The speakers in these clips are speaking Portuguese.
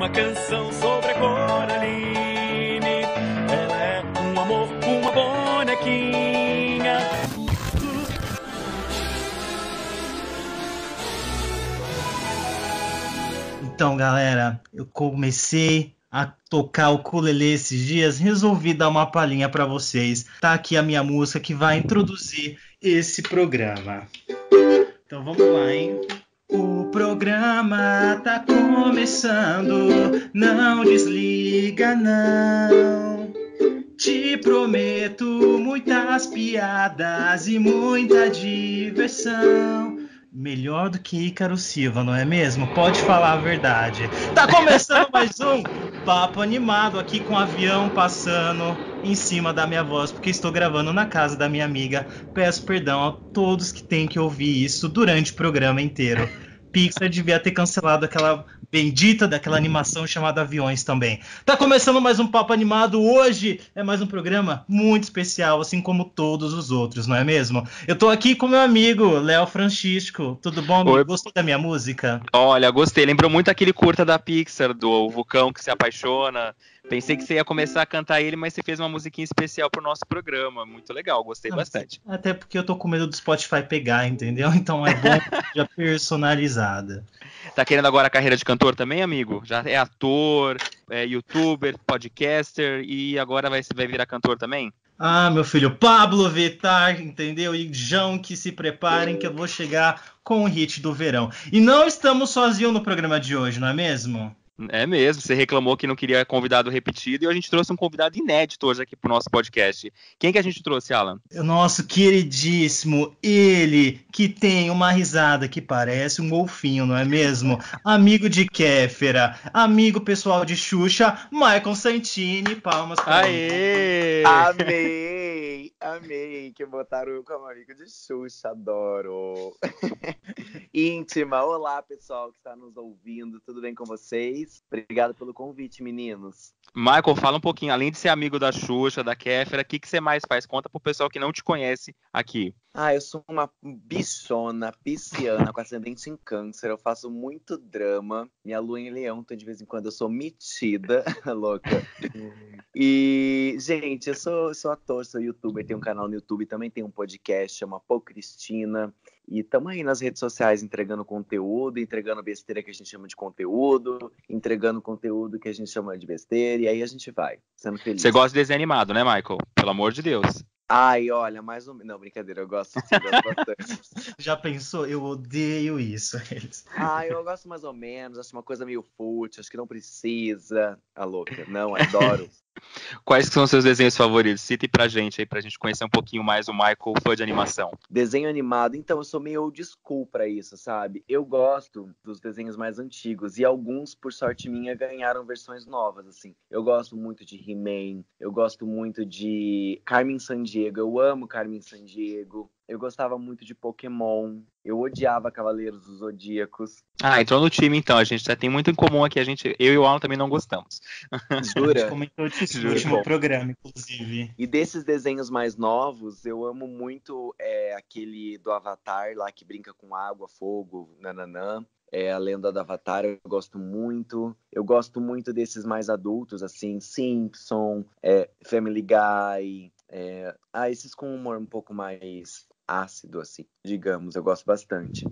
uma canção sobre a Coraline. Ela é um amor, uma bonequinha. Então, galera, eu comecei a tocar o ukulele esses dias, resolvi dar uma palhinha para vocês. Tá aqui a minha música que vai introduzir esse programa. Então vamos lá, hein? O programa tá começando, não desliga não. Te prometo muitas piadas e muita diversão. Melhor do que Ícaro Silva, não é mesmo? Pode falar a verdade. Tá começando mais um papo animado aqui com o um avião passando em cima da minha voz, porque estou gravando na casa da minha amiga. Peço perdão a todos que têm que ouvir isso durante o programa inteiro. Pixar devia ter cancelado aquela bendita daquela animação chamada Aviões também. Tá começando mais um Papo Animado. Hoje é mais um programa muito especial, assim como todos os outros, não é mesmo? Eu tô aqui com meu amigo Léo Francisco. Tudo bom, amigo? Gostou da minha música? Olha, gostei. Lembrou muito aquele curta da Pixar, do vulcão que se apaixona. Pensei que você ia começar a cantar ele, mas você fez uma musiquinha especial pro nosso programa. Muito legal, gostei bastante. Até porque eu tô com medo do Spotify pegar, entendeu? Então é bom já personalizada. Tá querendo agora a carreira de cantor também, amigo? Já é ator, é youtuber, podcaster e agora vai, vai virar cantor também? Ah, meu filho, Pablo Vittar, entendeu? E João, que se preparem que eu vou chegar com o hit do verão. E não estamos sozinhos no programa de hoje, não é mesmo? É mesmo, você reclamou que não queria convidado repetido e a gente trouxe um convidado inédito hoje aqui para o nosso podcast. Quem que a gente trouxe, Alan? É o nosso queridíssimo, ele que tem uma risada que parece um golfinho, não é mesmo? Amigo de Kéfera, amigo pessoal de Xuxa, Michael Santini, palmas para Aê! Ele. Amei, amei que botaram eu como amigo de Xuxa, adoro. Íntima, olá pessoal que está nos ouvindo, tudo bem com vocês? Obrigado pelo convite, meninos. Michael, fala um pouquinho, além de ser amigo da Xuxa, da Kéfera, o que, que você mais faz? Conta pro pessoal que não te conhece aqui. Ah, eu sou uma bichona, pisciana, com ascendente em câncer. Eu faço muito drama. Minha lua em leão, então de vez em quando eu sou metida, louca. E, gente, eu sou, sou ator, sou youtuber, tenho um canal no YouTube, também tenho um podcast, chama Pô Cristina. E estamos aí nas redes sociais entregando conteúdo, entregando besteira que a gente chama de conteúdo, entregando conteúdo que a gente chama de besteira, e aí a gente vai, sendo feliz. Você gosta de desenho animado, né, Michael? Pelo amor de Deus. Ai, olha, mais um. Não, brincadeira, eu gosto, sim, Já pensou? Eu odeio isso. ah, eu gosto mais ou menos, acho uma coisa meio fútil, acho que não precisa. A tá louca. Não, adoro. Quais são seus desenhos favoritos? Cite pra gente aí, pra gente conhecer um pouquinho mais o Michael, fã de animação. Desenho animado, então eu sou meio old school pra isso, sabe? Eu gosto dos desenhos mais antigos e alguns, por sorte minha, ganharam versões novas, assim. Eu gosto muito de He-Man, eu gosto muito de Carmen Sandiego, eu amo Carmen Sandiego. Eu gostava muito de Pokémon. Eu odiava Cavaleiros dos Zodíacos. Ah, entrou no time então. A gente já tem muito em comum aqui. A gente, eu e o Alan também não gostamos. Jura? A gente comentou disso no último programa, inclusive. E desses desenhos mais novos, eu amo muito é, aquele do Avatar lá que brinca com água, fogo, nananã é a lenda do Avatar, eu gosto muito. Eu gosto muito desses mais adultos, assim, Simpson, é, Family Guy, é, ah, esses com humor um pouco mais ácido, assim, digamos. Eu gosto bastante.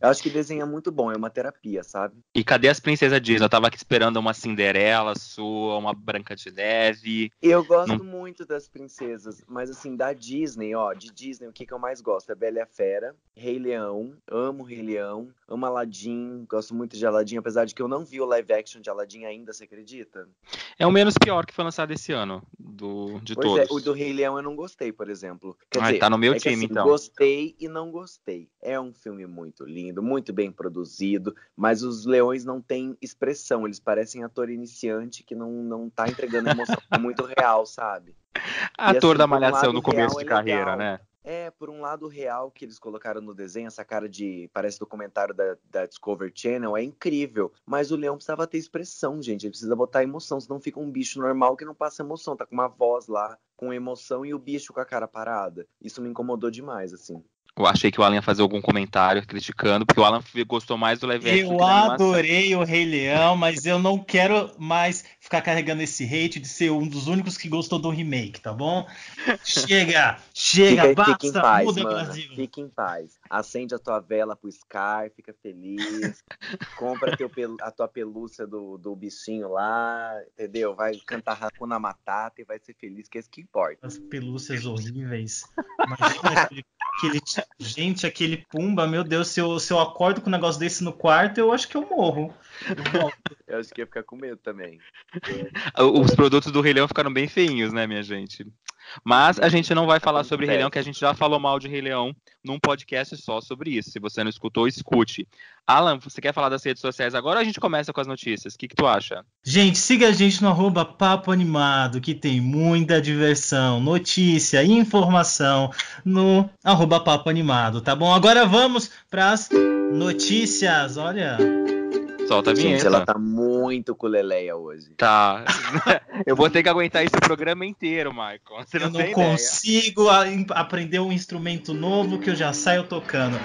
Eu acho que desenha muito bom, é uma terapia, sabe? E cadê as princesas Disney? Eu tava aqui esperando uma Cinderela sua, uma Branca de Neve. Eu gosto Não... muito das princesas, mas assim, da Disney, ó, de Disney, o que, que eu mais gosto? É Bela e a Fera, Rei Leão, amo Rei Leão, amo Aladdin, gosto muito de Aladdin, apesar de que eu não vi o live action de Aladdin ainda, você acredita? É o menos pior que foi lançado esse ano, do, de pois é, todos. É, o do Rei Leão eu não gostei, por exemplo. Quer dizer, tá no meu é time, que, assim, então. Gost gostei e não gostei. É um filme muito lindo, muito bem produzido, mas os leões não têm expressão, eles parecem ator iniciante que não, não tá entregando emoção é muito real, sabe? Ator assim, da malhação no começo de é carreira, né? É, por um lado real que eles colocaram no desenho, essa cara de. parece documentário da, da Discovery Channel, é incrível. Mas o leão precisava ter expressão, gente. Ele precisa botar emoção, senão fica um bicho normal que não passa emoção. Tá com uma voz lá, com emoção e o bicho com a cara parada. Isso me incomodou demais, assim. Eu achei que o Alan ia fazer algum comentário criticando, porque o Alan gostou mais do live Eu adorei o Rei Leão, mas eu não quero mais ficar carregando esse hate de ser um dos únicos que gostou do remake, tá bom? Chega, chega, fica, basta, fica em paz, muda, mano, Brasil. Fica em paz. Acende a tua vela pro Scar, fica feliz. compra teu, a tua pelúcia do, do bichinho lá, entendeu? Vai cantar Hakuna Matata e vai ser feliz, que é isso que importa. As pelúcias horríveis. Imagina aquele, aquele, Gente, aquele pumba, meu Deus, se eu, se eu acordo com um negócio desse no quarto, eu acho que eu morro. Eu acho que ia ficar com medo também. É. Os produtos do Rei Leão ficaram bem feinhos, né, minha gente? Mas a gente não vai falar sobre Rei Leão, que a gente já falou mal de Rei Leão num podcast só sobre isso. Se você não escutou, escute. Alan, você quer falar das redes sociais agora ou a gente começa com as notícias? O que, que tu acha? Gente, siga a gente no arroba Papo Animado, que tem muita diversão, notícia e informação no arroba Papo Animado, tá bom? Agora vamos para as notícias, olha... Solta a vinheta. Gente, ela tá muito culeleia hoje. Tá. Eu vou ter que aguentar esse programa inteiro, Michael. Você não eu não consigo ideia. aprender um instrumento novo que eu já saio tocando.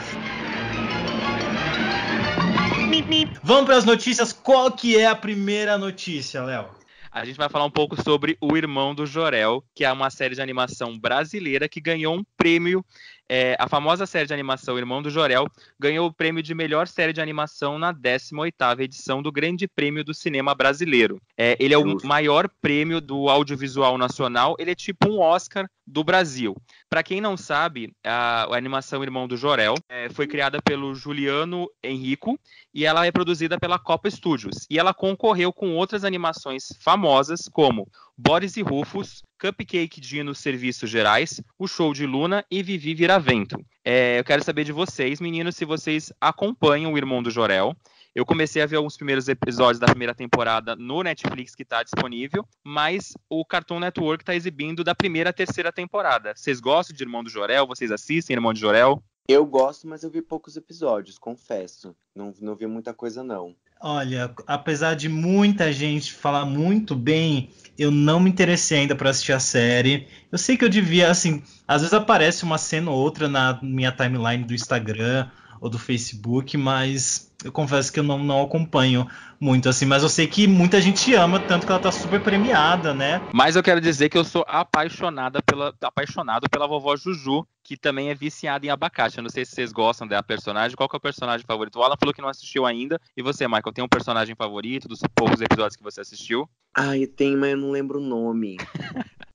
Vamos para as notícias. Qual que é a primeira notícia, Léo? A gente vai falar um pouco sobre O Irmão do Jorel, que é uma série de animação brasileira que ganhou um prêmio é, a famosa série de animação Irmão do Jorel ganhou o prêmio de melhor série de animação na 18ª edição do Grande Prêmio do Cinema Brasileiro. É, ele é o maior prêmio do audiovisual nacional, ele é tipo um Oscar do Brasil. Para quem não sabe, a, a, animação Irmão do Jorel é, foi criada pelo Juliano Henrico e ela é produzida pela Copa Studios. E ela concorreu com outras animações famosas como Boris e Rufus, Cupcake Dino Serviços Gerais, o show de Luna e Vivi Viravento. É, eu quero saber de vocês, meninos, se vocês acompanham o Irmão do Jorel. Eu comecei a ver alguns primeiros episódios da primeira temporada no Netflix que está disponível, mas o Cartoon Network está exibindo da primeira à terceira temporada. Vocês gostam de Irmão do Jorel? Vocês assistem Irmão do Jorel? Eu gosto, mas eu vi poucos episódios, confesso. Não, não vi muita coisa, não. Olha, apesar de muita gente falar muito bem, eu não me interessei ainda para assistir a série. Eu sei que eu devia, assim, às vezes aparece uma cena ou outra na minha timeline do Instagram ou do Facebook, mas eu confesso que eu não, não acompanho muito assim, mas eu sei que muita gente ama, tanto que ela tá super premiada, né? Mas eu quero dizer que eu sou apaixonada pela apaixonado pela vovó Juju que também é viciada em abacate. Eu não sei se vocês gostam da personagem. Qual é o personagem favorito? O Alan falou que não assistiu ainda. E você, Michael, tem um personagem favorito dos poucos episódios que você assistiu? Ah, tem, mas eu não lembro o nome.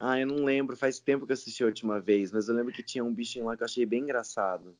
ah, eu não lembro. Faz tempo que eu assisti a última vez, mas eu lembro que tinha um bichinho lá que eu achei bem engraçado.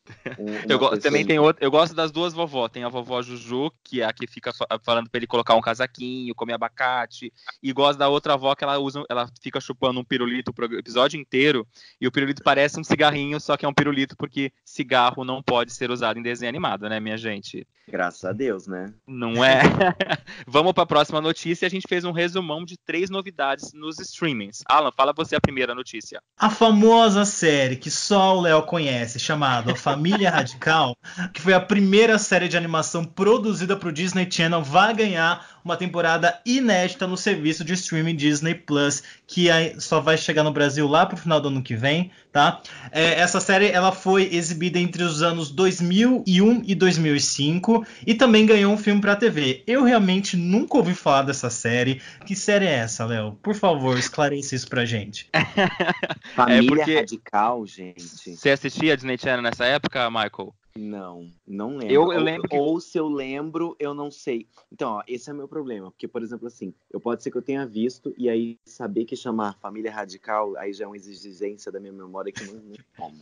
eu go- também assim. tem outro. Eu gosto das duas vovó. Tem a vovó Juju, que é a que fica falando pra ele colocar um casaquinho, comer abacate. E gosto da outra avó que ela usa, ela fica chupando um pirulito o episódio inteiro. E o pirulito parece um cigarrinho só que é um pirulito porque cigarro não pode ser usado em desenho animado, né, minha gente? Graças a Deus, né? Não é. Vamos para a próxima notícia. A gente fez um resumão de três novidades nos streamings. Alan, fala você a primeira notícia. A famosa série que só o Léo conhece, chamada Família Radical, que foi a primeira série de animação produzida para o Disney Channel, vai ganhar uma temporada inédita no serviço de streaming Disney Plus, que só vai chegar no Brasil lá pro final do ano que vem, tá? É, essa série ela foi exibida entre os anos 2001 e 2005 e também ganhou um filme para TV. Eu realmente nunca ouvi falar dessa série. Que série é essa, Léo? Por favor, esclareça isso pra gente. É, Família é porque... radical, gente. Você assistia a Disney Channel nessa época, Michael? Não, não lembro. Eu, eu lembro ou, que... ou, se eu lembro, eu não sei. Então, ó, esse é meu problema. Porque, por exemplo, assim, eu pode ser que eu tenha visto e aí saber que chamar família radical aí já é uma exigência da minha memória que não, não como.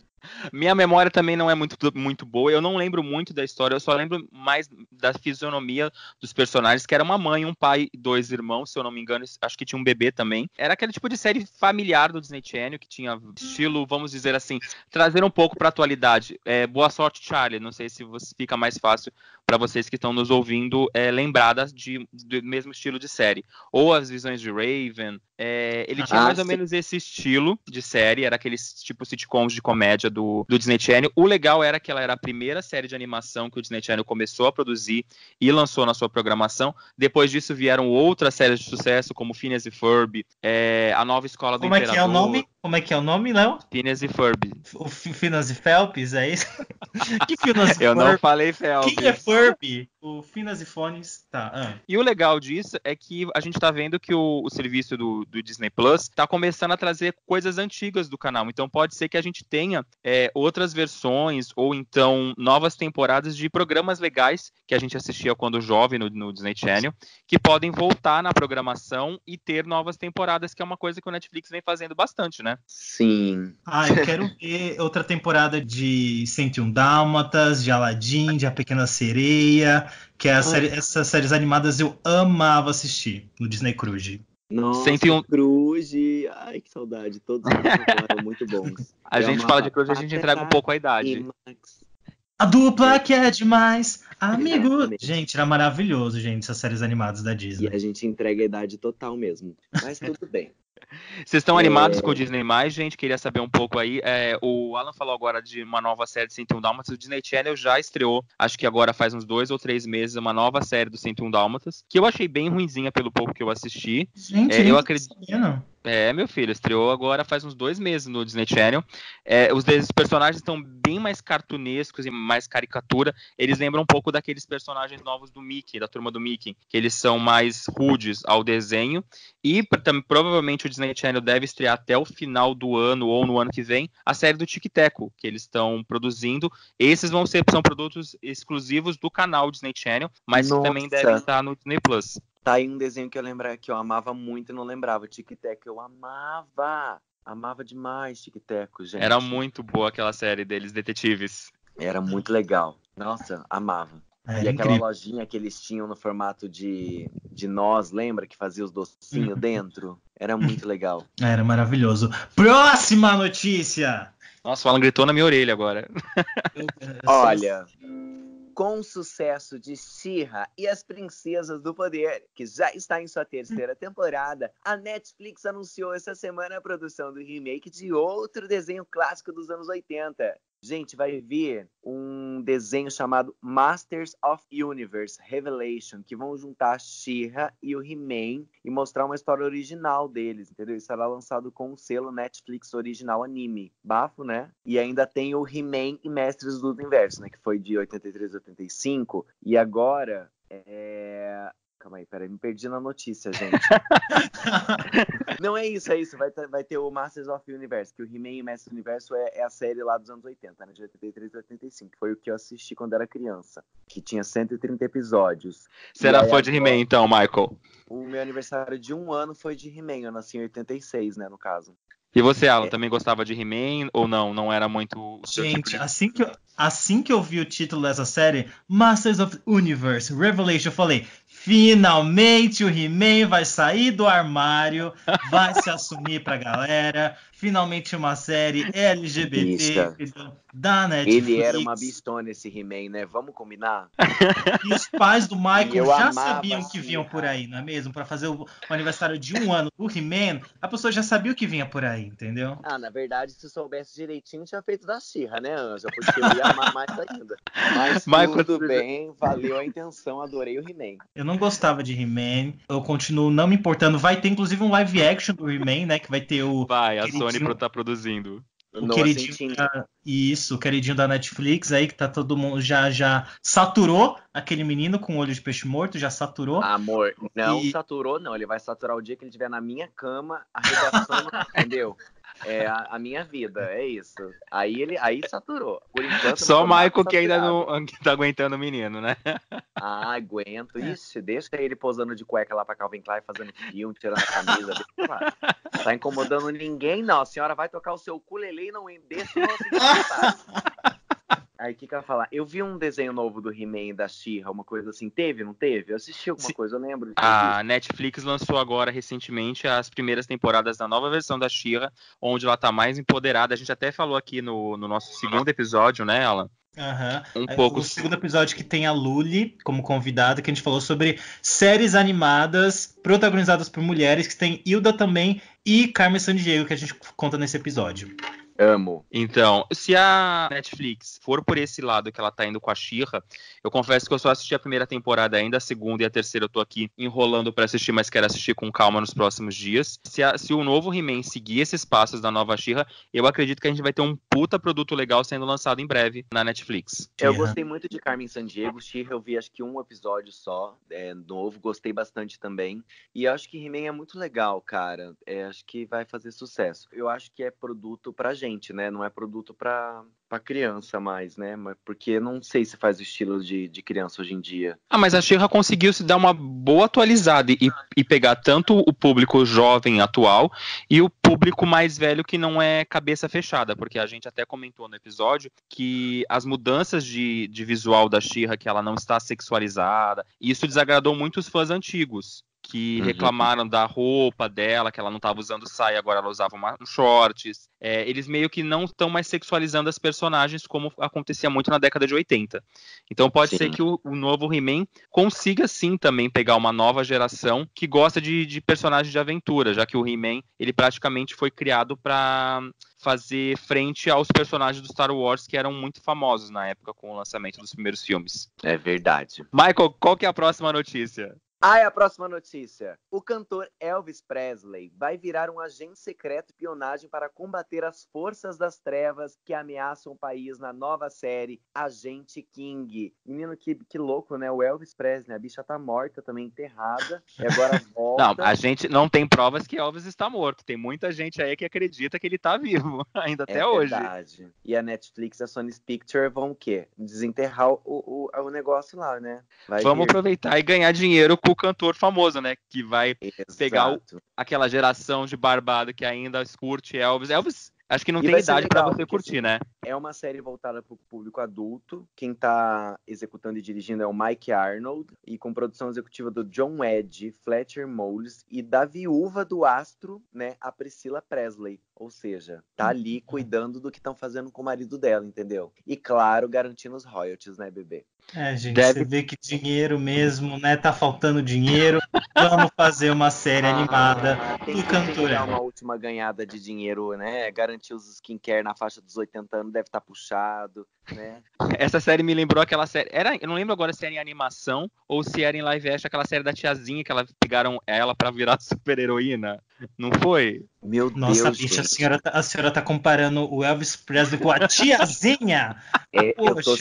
Minha memória também não é muito, muito boa. Eu não lembro muito da história. Eu só lembro mais da fisionomia dos personagens, que era uma mãe, um pai e dois irmãos, se eu não me engano. Acho que tinha um bebê também. Era aquele tipo de série familiar do Disney Channel, que tinha estilo, vamos dizer assim, trazer um pouco pra atualidade. É, boa sorte, Charlie. Não sei se você fica mais fácil para vocês que estão nos ouvindo é, lembradas de, do mesmo estilo de série. Ou as visões de Raven. É, ele tinha ah, mais sim. ou menos esse estilo de série, era aqueles tipo sitcoms de comédia do, do Disney Channel. O legal era que ela era a primeira série de animação que o Disney Channel começou a produzir e lançou na sua programação. Depois disso vieram outras séries de sucesso, como Phineas e Ferb, é, A Nova Escola do Como Imperador. é que é o nome? Como é que é o nome, Léo? Phineas e Ferb. O Phineas e Phelps, é isso? que financiador? É Eu não falei Felp. Quem é Furby? o Finas e Fones. Tá. Ah. E o legal disso é que a gente está vendo que o, o serviço do, do, Disney Plus está começando a trazer coisas antigas do canal. Então pode ser que a gente tenha é, outras versões ou então novas temporadas de programas legais que a gente assistia quando jovem no, no Disney Channel, que podem voltar na programação e ter novas temporadas, que é uma coisa que o Netflix vem fazendo bastante, né? Sim. Ah, eu quero ver outra temporada de 101 Dálmatas, de Aladdin, de A Pequena Sereia. Que é série, essas séries animadas eu amava assistir no Disney Cruise. Nossa, um Cruz, ai que saudade, todos eram muito bons. A eu gente amava. fala de Cruz e a gente entrega um pouco a idade. A dupla que é demais, amigo. Exatamente. Gente, era maravilhoso, gente, essas séries animadas da Disney. E a gente entrega a idade total mesmo, mas tudo bem. Vocês estão animados com o é. Disney mais, gente? Queria saber um pouco aí. É, o Alan falou agora de uma nova série do 101 Dálmatas. O Disney Channel já estreou, acho que agora faz uns dois ou três meses, uma nova série do 101 Dálmatas, que eu achei bem ruinzinha pelo pouco que eu assisti. Gente, é, eu acredito. É, meu filho, estreou agora faz uns dois meses no Disney Channel. É, os, personagens estão bem mais cartunescos e mais caricatura. Eles lembram um pouco daqueles personagens novos do Mickey, da turma do Mickey, que eles são mais rudes ao desenho. E também, provavelmente o Disney Channel deve estrear até o final do ano ou no ano que vem a série do Tic Teco, que eles estão produzindo. Esses vão ser são produtos exclusivos do canal Disney Channel, mas também devem estar no Disney Plus. Tá aí um desenho que eu lembro que eu amava muito e não lembrava. Tic Tac, eu amava. Amava demais Tic Tac, gente. Era muito boa aquela série deles, Detetives. Era muito legal. Nossa, amava. Era e aquela incrível. lojinha que eles tinham no formato de, de nós, lembra? Que fazia os docinhos uhum. dentro. Era muito legal. Era maravilhoso. Próxima notícia! Nossa, o Alan gritou na minha orelha agora. Olha, com o sucesso de Shira e as Princesas do Poder, que já está em sua terceira temporada, a Netflix anunciou essa semana a produção do remake de outro desenho clássico dos anos 80, Gente, vai vir um desenho chamado Masters of Universe Revelation, que vão juntar a She-Ra e o He-Man e mostrar uma história original deles, entendeu? Isso será lançado com o um selo Netflix Original Anime. Bafo, né? E ainda tem o He-Man e Mestres do Universo, né? Que foi de 83 a 85. E agora é, Calma aí, peraí, me perdi na notícia, gente. não é isso, é isso. Vai ter, vai ter o Masters of Universe, que o He-Man e Masters Universo é, é, a série lá dos anos 80, né? De 83 e 85. Foi o que eu assisti quando era criança, que tinha 130 episódios. será fã de He-Man, então, Michael? O meu aniversário de um ano foi de He-Man, eu nasci em 86, né, no caso. E você, Alan, é. também gostava de He-Man ou não? Não era muito. Gente, tipo de... assim, que eu, assim que eu vi o título dessa série, Masters of Universe Revelation, eu falei: Finalmente o He-Man vai sair do armário, vai se assumir pra galera, finalmente uma série LGBT é. da Netflix. Ele era uma bistona esse He-Man, né? Vamos combinar? E os pais do Michael já sabiam que vinham por aí, não é mesmo? Para fazer o, o, aniversário de um ano do He-Man, a pessoa já sabia o que vinha por aí, entendeu? Ah, na verdade, se soubesse direitinho, tinha feito da Xirra, né, Anja? Porque eu ia amar mais ainda. Mas Michael, tudo bem, valeu a intenção, adorei o He-Man. Eu não gostava de He-Man, eu continuo não me importando. Vai ter, inclusive, um live action do He-Man, né? Que vai ter o... Vai, a Sony Money está produzindo. O Nossa, queridinho assim, da, isso, o queridinho da Netflix aí que tá todo mundo já já saturou aquele menino com olho de peixe morto, já saturou. Amor, não e... saturou não, ele vai saturar o dia que ele estiver na minha cama arregaçando, entendeu? é a, a, minha vida, é isso. Aí ele aí saturou. Por enquanto, Só o Michael que ainda não tá aguentando o menino, né? Ah, aguento. É. Ixi, deixa ele posando de cueca lá pra Calvin Klein, fazendo filme, tirando a camisa. tá incomodando ninguém, não. A senhora vai tocar o seu ukulele e não deixa não se Aí o que, que ela fala? Eu vi um desenho novo do He-Man da She-Ra, uma coisa assim. Teve, não teve? Eu assisti alguma Sim. coisa, eu lembro. A Netflix lançou agora recentemente as primeiras temporadas da nova versão da She-Ra, onde ela tá mais empoderada. A gente até falou aqui no, no nosso segundo episódio, né, Alan? Uhum. Um é, pouco... O segundo episódio que tem a Luli como convidada, que a gente falou sobre séries animadas protagonizadas por mulheres, que tem Hilda também e Carmen San Diego, que a gente conta nesse episódio. Amo. Então, se a Netflix for por esse lado que ela tá indo com a Xirra, eu confesso que eu só assisti a primeira temporada ainda, a segunda e a terceira eu tô aqui enrolando para assistir, mas quero assistir com calma nos próximos dias. Se, a, se o novo He-Man seguir esses passos da nova Xirra, eu acredito que a gente vai ter um puta produto legal sendo lançado em breve na Netflix. Eu yeah. gostei muito de Carmen Sandiego. Xirra eu vi acho que um episódio só, é, novo, gostei bastante também. E acho que He-Man é muito legal, cara. É, acho que vai fazer sucesso. Eu acho que é produto pra gente gente, né? Não é produto para criança mais, né? Porque não sei se faz o estilo de, de criança hoje em dia. Ah, mas a Xirra conseguiu se dar uma boa atualizada e, e pegar tanto o público jovem atual e o público mais velho que não é cabeça fechada, porque a gente até comentou no episódio que as mudanças de, de visual da Xirra, que ela não está sexualizada, isso desagradou muito os fãs antigos que uhum. reclamaram da roupa dela, que ela não estava usando saia, agora ela usava uma, um shorts. É, eles meio que não estão mais sexualizando as personagens como acontecia muito na década de 80. Então pode sim. ser que o, o novo He-Man consiga sim também pegar uma nova geração que gosta de, de personagens de aventura, já que o He-Man ele praticamente foi criado para fazer frente aos personagens do Star Wars que eram muito famosos na época com o lançamento dos primeiros filmes. É verdade. Michael, qual que é a próxima notícia? Ai, a próxima notícia. O cantor Elvis Presley vai virar um agente secreto de pionagem para combater as forças das trevas que ameaçam o país na nova série Agente King. Menino, que, que louco, né? O Elvis Presley, a bicha tá morta também, enterrada, e agora volta. Não, a gente não tem provas que Elvis está morto. Tem muita gente aí que acredita que ele tá vivo, ainda é até hoje. É verdade. E a Netflix e a Sony Pictures vão o quê? Desenterrar o, o, o negócio lá, né? Vai Vamos vir. aproveitar e ganhar dinheiro com cantor famoso, né? Que vai Exato. pegar o, aquela geração de barbado que ainda curte Elvis. Elvis, acho que não e tem idade para você curtir, assim, né? É uma série voltada para o público adulto. Quem está executando e dirigindo é o Mike Arnold e com produção executiva do John Edge, Fletcher Moles e da viúva do astro, né, a Priscila Presley. Ou seja, tá hum. ali cuidando do que estão fazendo com o marido dela, entendeu? E claro, garantindo os royalties, né, bebê? É, gente, Deve... você vê que dinheiro mesmo, né? Tá faltando dinheiro. Vamos fazer uma série ah, animada ah, com cantora. Tem uma última ganhada de dinheiro, né? Garantir os skincare na faixa dos 80 anos deve estar tá puxado. Né? Essa série me lembrou aquela série. Era, eu não lembro agora se era em animação ou se era em live action, aquela série da tiazinha que elas pegaram ela para virar super heroína. Não foi? Meu Nossa, Deus. Bicho, a, senhora tá, a senhora tá comparando o Elvis Presley com a tiazinha? É, Poxa, eu tô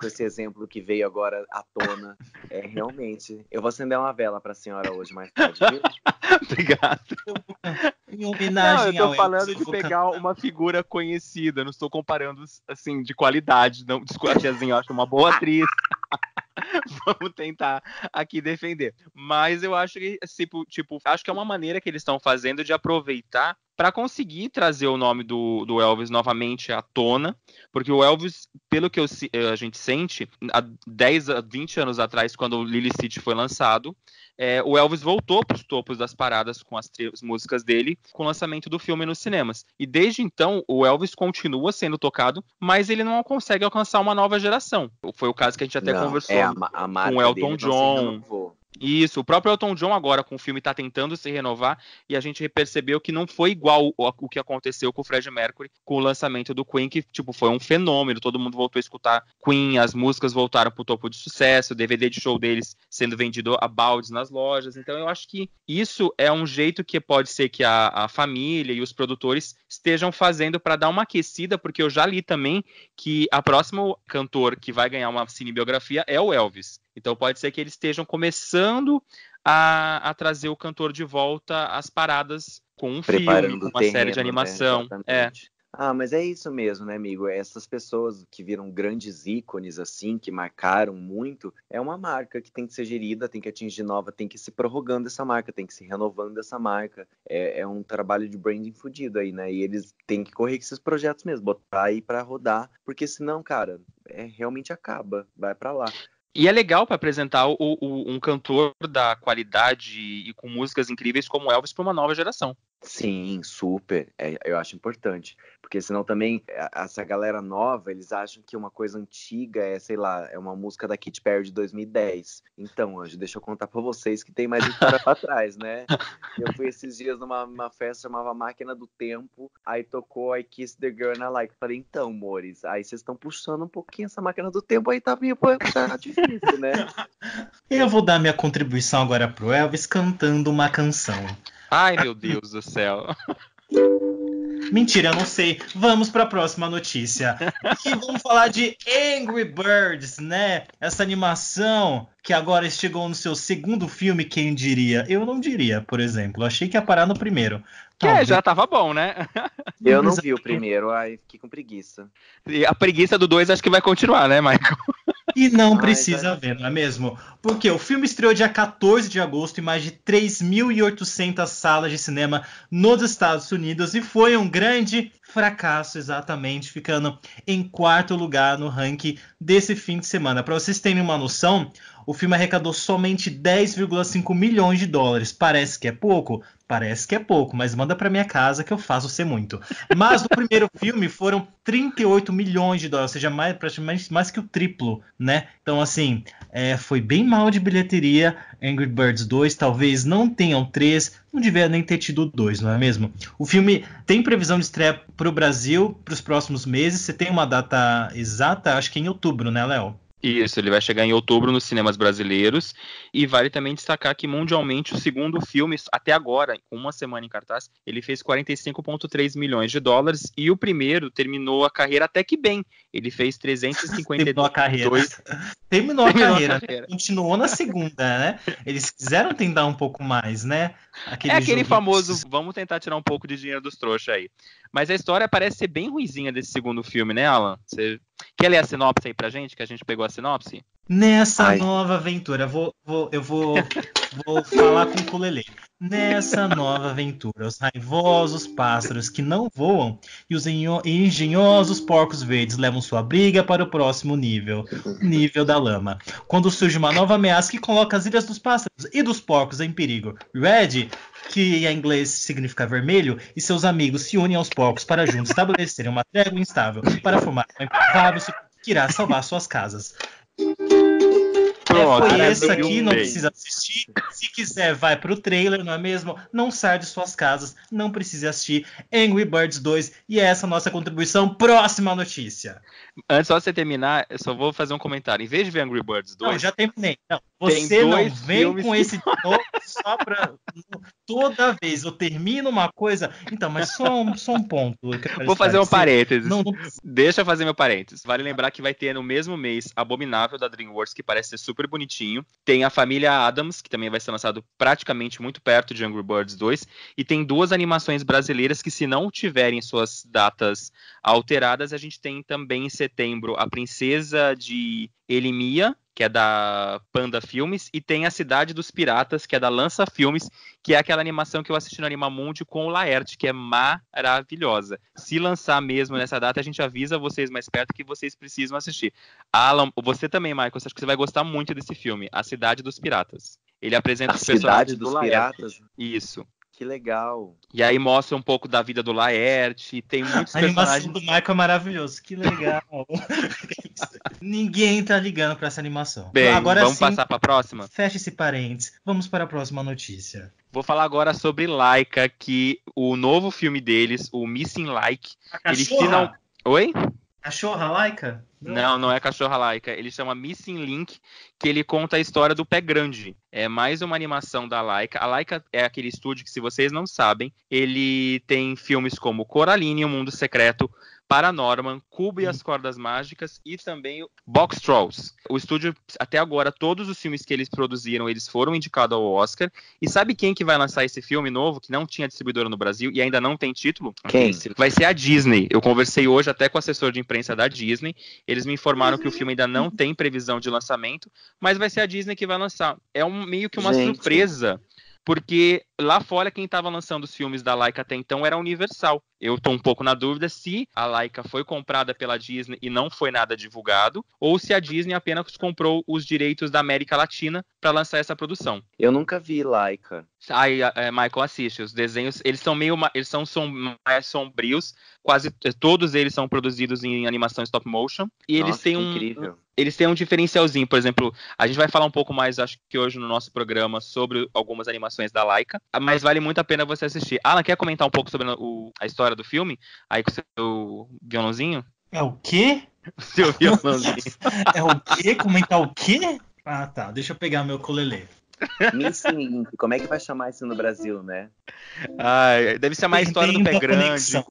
com esse exemplo que veio agora à tona. É realmente. Eu vou acender uma vela para a senhora hoje mais tarde, viu? Obrigado. Em homenagem não, eu tô falando de pegar uma figura conhecida, não estou comparando assim de qualidade, não, a tiazinha assim, acho uma boa atriz. Vamos tentar aqui defender. Mas eu acho que, tipo, tipo acho que é uma maneira que eles estão fazendo de aproveitar para conseguir trazer o nome do, do, Elvis novamente à tona, porque o Elvis, pelo que eu, eh, a gente sente, há 10 20 anos atrás, quando o Lily City foi lançado, é, o Elvis voltou para os topos das paradas com as, as, músicas dele, com o lançamento do filme nos cinemas. E desde então, o Elvis continua sendo tocado, mas ele não consegue alcançar uma nova geração. Foi o caso que a gente até não conversou é, a, a com Elton assim, John. Isso, o próprio Elton John agora com o filme está tentando se renovar e a gente percebeu que não foi igual o que aconteceu com o Fred Mercury com o lançamento do Queen, que tipo, foi um fenômeno, todo mundo voltou a escutar Queen, as músicas voltaram para o topo de sucesso, o DVD de show deles sendo vendido a baldes nas lojas, então eu acho que isso é um jeito que pode ser que a, a família e os produtores estejam fazendo para dar uma aquecida, porque eu já li também que a próximo cantor que vai ganhar uma cinebiografia é o Elvis, então pode ser que eles estejam começando a, a trazer o cantor de volta às paradas com um Preparando filme, com uma terreno, série de né? animação. Né? Ah, mas é isso mesmo, né, amigo? Essas pessoas que viram grandes ícones, assim, que marcaram muito, é uma marca que tem que ser gerida, tem que atingir nova, tem que se prorrogando essa marca, tem que se renovando essa marca. É, é um trabalho de branding fudido aí, né? E eles têm que correr com esses projetos mesmo, botar aí para rodar, porque senão, cara, é, realmente acaba, vai para lá. E é legal para apresentar o, o, um cantor da qualidade e com músicas incríveis como Elvis para uma nova geração. Sim, super. É, eu acho importante. Porque senão também eh, essa galera nova, eles acham que uma coisa antiga é, sei lá, é uma música da Kit Perry de 2010. Então, Anjo, deixa eu contar pra vocês que tem mais história pra trás, né? Eu fui esses dias numa festa chamava Máquina do Tempo, aí tocou I Kiss the Girl na Like. Falei, então, mores, aí vocês estão puxando um pouquinho essa máquina do tempo, aí tá meio tá difícil, né? Eu vou dar minha contribuição agora pro Elvis cantando uma canção. Ai, meu Deus do céu. Mentira, eu não sei. Vamos para a próxima notícia. E vamos falar de Angry Birds, né? Essa animação que agora chegou no seu segundo filme, quem diria? Eu não diria, por exemplo. Achei que ia parar no primeiro. Que é, já tava bom, né? Eu não vi o primeiro, ai, fiquei com preguiça. E a preguiça do dois acho que vai continuar, né, Michael? E não Ai, precisa ver, não é mesmo? Porque o filme estreou dia 14 de agosto em mais de 3.800 salas de cinema nos Estados Unidos e foi um grande fracasso, exatamente, ficando em quarto lugar no ranking desse fim de semana. Para vocês terem uma noção, o filme arrecadou somente 10,5 milhões de dólares. Parece que é pouco? Parece que é pouco, mas manda para minha casa que eu faço ser muito. Mas no primeiro filme foram 38 milhões de dólares, ou seja, mais, praticamente mais que o triplo, né? Então, assim, é, foi bem mal de bilheteria. Angry Birds 2 talvez não tenham 3, não devia nem ter tido 2, não é mesmo? O filme tem previsão de estreia pro Brasil para os próximos meses. Você tem uma data exata? Acho que é em outubro, né, Léo? Isso, ele vai chegar em outubro nos cinemas brasileiros. E vale também destacar que mundialmente o segundo filme, até agora, com uma semana em cartaz, ele fez 45,3 milhões de dólares. E o primeiro terminou a carreira até que bem. Ele fez 352. terminou a carreira. Terminou, a, carreira. a carreira. Continuou na segunda, né? Eles quiseram tentar um pouco mais, né? Aquele é aquele famoso, vamos tentar tirar um pouco de dinheiro dos trouxas aí. Mas a história parece ser bem ruizinha desse segundo filme, né, Alan? Você... Quer ler a sinopse aí pra gente, que a gente pegou a sinopse? Nessa Ai. nova aventura, vou, vou, eu vou, vou falar com o Kulele. Nessa nova aventura, os raivosos pássaros que não voam e os engenhosos porcos verdes levam sua briga para o próximo nível, nível da lama. Quando surge uma nova ameaça que coloca as ilhas dos pássaros e dos porcos em perigo, Red, que em inglês significa vermelho, e seus amigos se unem aos porcos para juntos estabelecerem uma trégua instável para formar um imparável que irá salvar suas casas. É Pronto, é, aqui, não precisa assistir. Se quiser, vai pro trailer, não é mesmo? Não sai de suas casas, não precisa assistir Angry Birds 2 e é essa é nossa contribuição. Próxima notícia. Antes só de você terminar, eu só vou fazer um comentário. Em vez de ver Angry Birds 2. Não, já terminei. Não, você não vem com que... esse novo só pra toda vez eu termino uma coisa. Então, mas só um, só um ponto. Vou fazer um parênteses. Não, não... Deixa eu fazer meu parênteses. Vale lembrar que vai ter no mesmo mês Abominável da Dreamworks, que parece ser super bonitinho. Tem a família Adams, que também vai ser lançado praticamente muito perto de Angry Birds 2. E tem duas animações brasileiras que, se não tiverem suas datas alteradas, a gente tem também em setembro A Princesa de Elimia, que é da Panda Filmes, e tem A Cidade dos Piratas, que é da Lança Filmes, que é aquela animação que eu assisti no Animamundi com o Laerte, que é maravilhosa. Se lançar mesmo nessa data, a gente avisa vocês mais perto que vocês precisam assistir. Alan, você também, Michael, acho que você vai gostar muito desse filme, A Cidade dos Piratas. Ele apresenta a os personagens do Laerte. Piratas. Isso. Que legal. E aí mostra um pouco da vida do Laerte, tem muitos a personagens. A animação do Michael é maravilhoso, que legal. Ninguém tá ligando para essa animação. Bem, agora vamos sim, passar para a próxima? Feche esse parênteses. Vamos para a próxima notícia. Vou falar agora sobre Laika, que o novo filme deles, o Missing Like, ele final... Oi? Cachorra Laika? Não. não, não é cachorra Laika. Ele chama Missing Link, que ele conta a história do pé grande. É mais uma animação da Laika. A Laika é aquele estúdio que, se vocês não sabem, ele tem filmes como Coraline, e O Mundo Secreto, Paranorman, Cubo e as hum. Cordas Mágicas e também Box Trolls. O estúdio, até agora, todos os filmes que eles produziram, eles foram indicados ao Oscar. E sabe quem que vai lançar esse filme novo, que não tinha distribuidora no Brasil e ainda não tem título? Quem? Vai ser a Disney. Eu conversei hoje até com o assessor de imprensa da Disney. Eles me informaram que o filme ainda não tem previsão de lançamento, mas vai ser a Disney que vai lançar. É um, meio que uma Gente. surpresa porque lá fora quem estava lançando os filmes da Laika até então era a Universal. Eu estou um pouco na dúvida se a Laika foi comprada pela Disney e não foi nada divulgado, ou se a Disney apenas comprou os direitos da América Latina para lançar essa produção. Eu nunca vi Laika. Ai, é, Michael, assiste. Os desenhos, eles são meio, eles são som, mais sombrios. Quase eh, todos eles são produzidos em animação stop motion. E Nossa, eles têm um, incrível eles têm um diferencialzinho. Por exemplo, a gente vai falar um pouco mais, acho que hoje no nosso programa, sobre algumas animações da Laika mas vale muito a pena você assistir. Alan, quer comentar um pouco sobre o, a história do filme? Aí com o seu violãozinho? É o quê? O seu violãozinho. é o quê? Comentar o quê? Ah, tá. Deixa eu pegar meu colelê. Missing, como é que vai chamar isso no Brasil, né? Ai, deve ser mais história do pé grande. Conexão.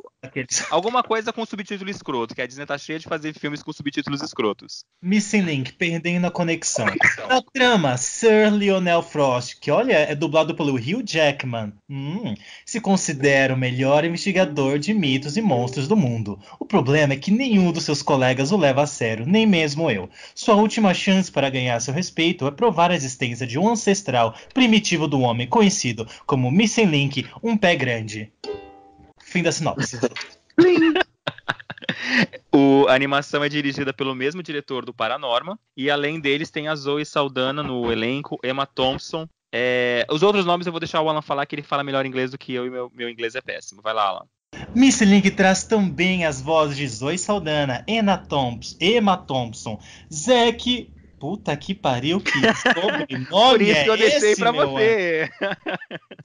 Alguma coisa com subtítulo escroto, que a Disney tá cheia de fazer filmes com subtítulos escrotos. Missing Link, perdendo a conexão. Na trama, Sir Lionel Frost, que olha, é dublado pelo Hugh Jackman, hum, se considera o melhor investigador de mitos e monstros do mundo. O problema é que nenhum dos seus colegas o leva a sério, nem mesmo eu. Sua última chance para ganhar seu respeito é provar a existência de um ancestral ancestral primitivo do homem, conhecido como Missing Link, um pé grande. Fim da sinopse. O, a animação é dirigida pelo mesmo diretor do Paranorma. E além deles, tem a Zoe Saldana no elenco, Emma Thompson. É, os outros nomes eu vou deixar o Alan falar, que ele fala melhor inglês do que eu e meu, meu inglês é péssimo. Vai lá, Alan. Miss Link traz também as vozes de Zoe Saldana, Anna Thompson, Emma Thompson Zack Puta que pariu, que sobrenome Por isso é que eu deixei pra você.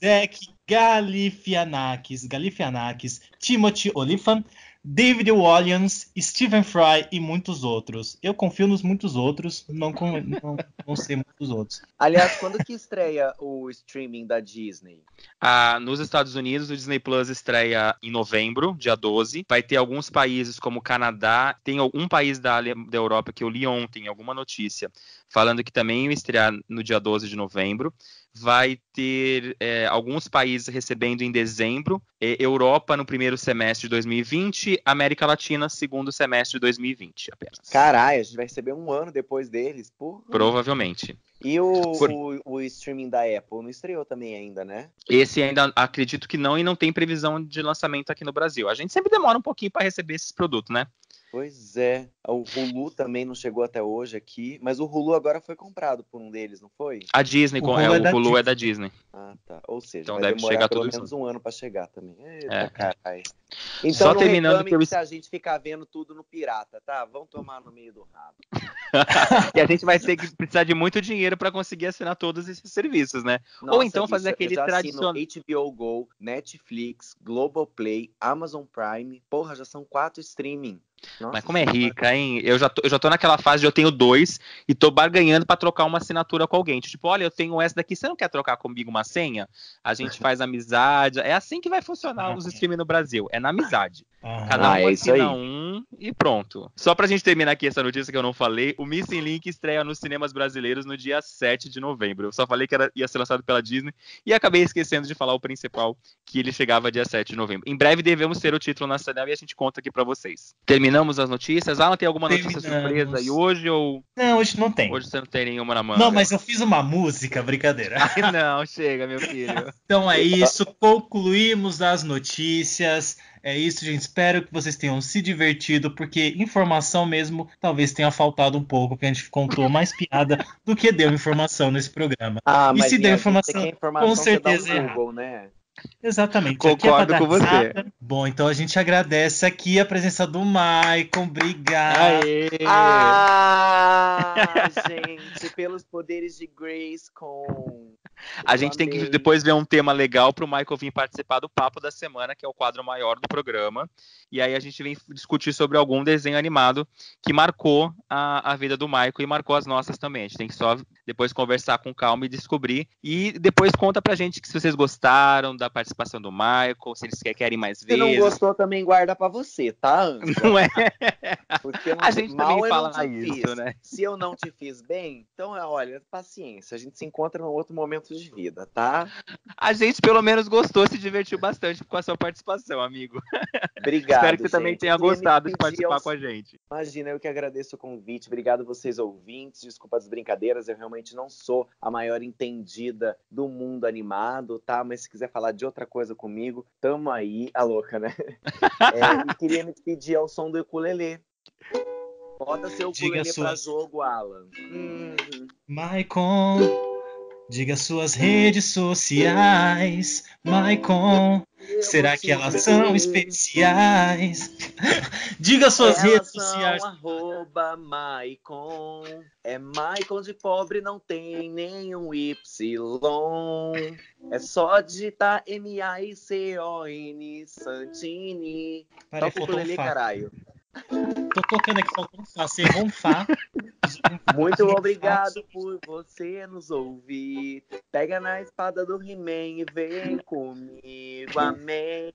Deck Galifianakis, Galifianakis, Timothy Oliphant, David Walliams, Stephen Fry e muitos outros. Eu confio nos muitos outros, não, com, não, não sei muitos outros. Aliás, quando que estreia o streaming da Disney? Ah, nos Estados Unidos, o Disney Plus estreia em novembro, dia 12. Vai ter alguns países, como o Canadá, tem algum país da, da Europa que eu li ontem, alguma notícia, falando que também ia estrear no dia 12 de novembro vai ter é, alguns países recebendo em dezembro, é, Europa no primeiro semestre de 2020, América Latina segundo semestre de 2020 apenas. Caralho, a gente vai receber um ano depois deles, porra. Provavelmente. E o, Por... o, o, streaming da Apple não estreou também ainda, né? Esse ainda acredito que não e não tem previsão de lançamento aqui no Brasil. A gente sempre demora um pouquinho para receber esses produtos, né? Pois é. O Hulu também não chegou até hoje aqui, mas o Hulu agora foi comprado por um deles, não foi? A Disney, o Hulu, é, é, da, Hulu Disney. É da Disney. Ah, tá. Ou seja, então deve chegar pelo menos isso. um ano para chegar também. Eita, é. caralho. Então Só não terminando que eu... se a gente ficar vendo tudo no pirata, tá? Vão tomar no meio do rabo. e a gente vai ter que precisar de muito dinheiro para conseguir assinar todos esses serviços, né? Nossa, Ou então fazer aquele tradicional HBO Go, Netflix, Globoplay, Amazon Prime. Porra, já são quatro streaming. Nossa, Mas como é rica, hein? Eu já, tô, eu já tô naquela fase de eu tenho dois e tô barganhando para trocar uma assinatura com alguém. Tipo, olha, eu tenho essa daqui, você não quer trocar comigo uma senha? A gente faz amizade. É assim que vai funcionar os streaming no Brasil, é na amizade um ah, é aí. um e pronto. Só pra gente terminar aqui essa notícia que eu não falei, o Missing Link estreia nos cinemas brasileiros no dia 7 de novembro. Eu só falei que era, ia ser lançado pela Disney e acabei esquecendo de falar o principal, que ele chegava dia 7 de novembro. Em breve devemos ter o título nacional e a gente conta aqui pra vocês. Terminamos as notícias? Alan, tem alguma notícia surpresa e hoje ou... Não, hoje não tem. Hoje você não tem nenhuma na mão. Não, mas eu fiz uma música, brincadeira. não, chega, meu filho. então é isso, concluímos as notícias. É isso, gente. Espero que vocês tenham se divertido, porque informação mesmo talvez tenha faltado um pouco, porque a gente contou mais piada do que deu informação nesse programa. Ah, e mas se deu é, informação, informação, com certeza. Você dá um é Google, né? Exatamente. É Concordo é com você. Bom, então a gente agradece aqui a presença do Maicon. Obrigado. Aê. Ah, gente, pelos poderes de Grace com a gente tem que depois ver um tema legal para o Michael vir participar do Papo da Semana, que é o quadro maior do programa. E aí a gente vem discutir sobre algum desenho animado que marcou a, a vida do Michael e marcou as nossas também. A gente tem que só depois conversar com calma e descobrir. E depois conta pra gente que se vocês gostaram da participação do Michael, se eles querem mais vezes. Se não gostou, também guarda para você, tá, Não é? Porque não, a gente mal também fala isso, fiz. né? Se eu não te fiz bem, então, é, olha, paciência. A gente se encontra num outro momento de vida, tá? A gente pelo menos gostou, se divertiu bastante com a sua participação, amigo. Obrigado. Espero que você gente. também tenha gostado de participar aos... com a gente. Imagina, eu que agradeço o convite. Obrigado vocês ouvintes. Desculpa as brincadeiras, eu realmente não sou a maior entendida do mundo animado, tá? Mas se quiser falar de outra coisa comigo, tamo aí, a louca, né? é, e queria me pedir ao som do ukulele. Bota seu ukulele Diga pra jogo, Alan. Hum. Maicon. Diga suas redes sociais, Maicon. Será que elas são especiais? Diga suas elas redes sociais. São arroba Maicon. É Maicon de pobre, não tem nenhum Y. É só digitar M-A-I-C-O-N Santini. Peraí, Toca o caralho. Tô tocando aqui, faltou um Fá. Você um Fá. Muito obrigado por você nos ouvir. Pega na espada do He-Man e vem comigo. Amém.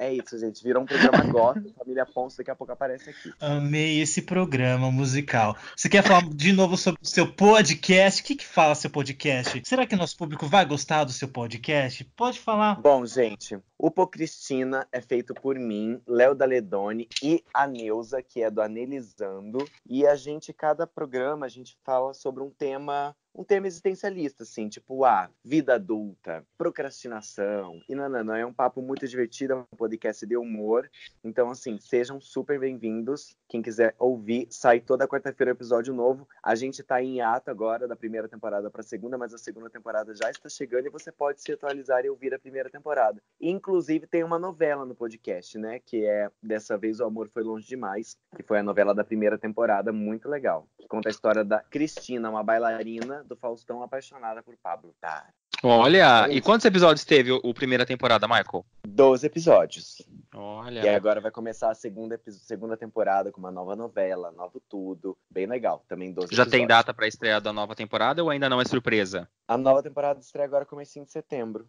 É isso, gente. Virou um programa agora. Família Ponce daqui a pouco aparece aqui. Amei esse programa musical. Você quer falar de novo sobre o seu podcast? O que, que fala seu podcast? Será que nosso público vai gostar do seu podcast? Pode falar. Bom, gente, o Pocristina é feito por mim, Léo Daledoni e a Neuza, que é do Anelizando. E a gente, cada programa, a gente fala sobre um tema um tema existencialista, assim, tipo, ah, vida adulta, procrastinação, e não, não, não, é um papo muito divertido, é um podcast de humor. Então, assim, sejam super bem-vindos. Quem quiser ouvir, sai toda quarta-feira episódio novo. A gente tá em ato agora da primeira temporada para a segunda, mas a segunda temporada já está chegando e você pode se atualizar e ouvir a primeira temporada. Inclusive, tem uma novela no podcast, né? Que é Dessa vez o amor foi longe demais, que foi a novela da primeira temporada, muito legal. Que conta a história da Cristina, uma bailarina do Faustão apaixonada por Pablo tá? Olha, e quantos episódios teve o, primeira temporada, Michael? Doze episódios. Olha. E agora vai começar a segunda, segunda temporada com uma nova novela, novo tudo. Bem legal. Também 12 Já episódios. tem data para estreia da nova temporada ou ainda não é surpresa? A nova temporada estreia agora começo de setembro.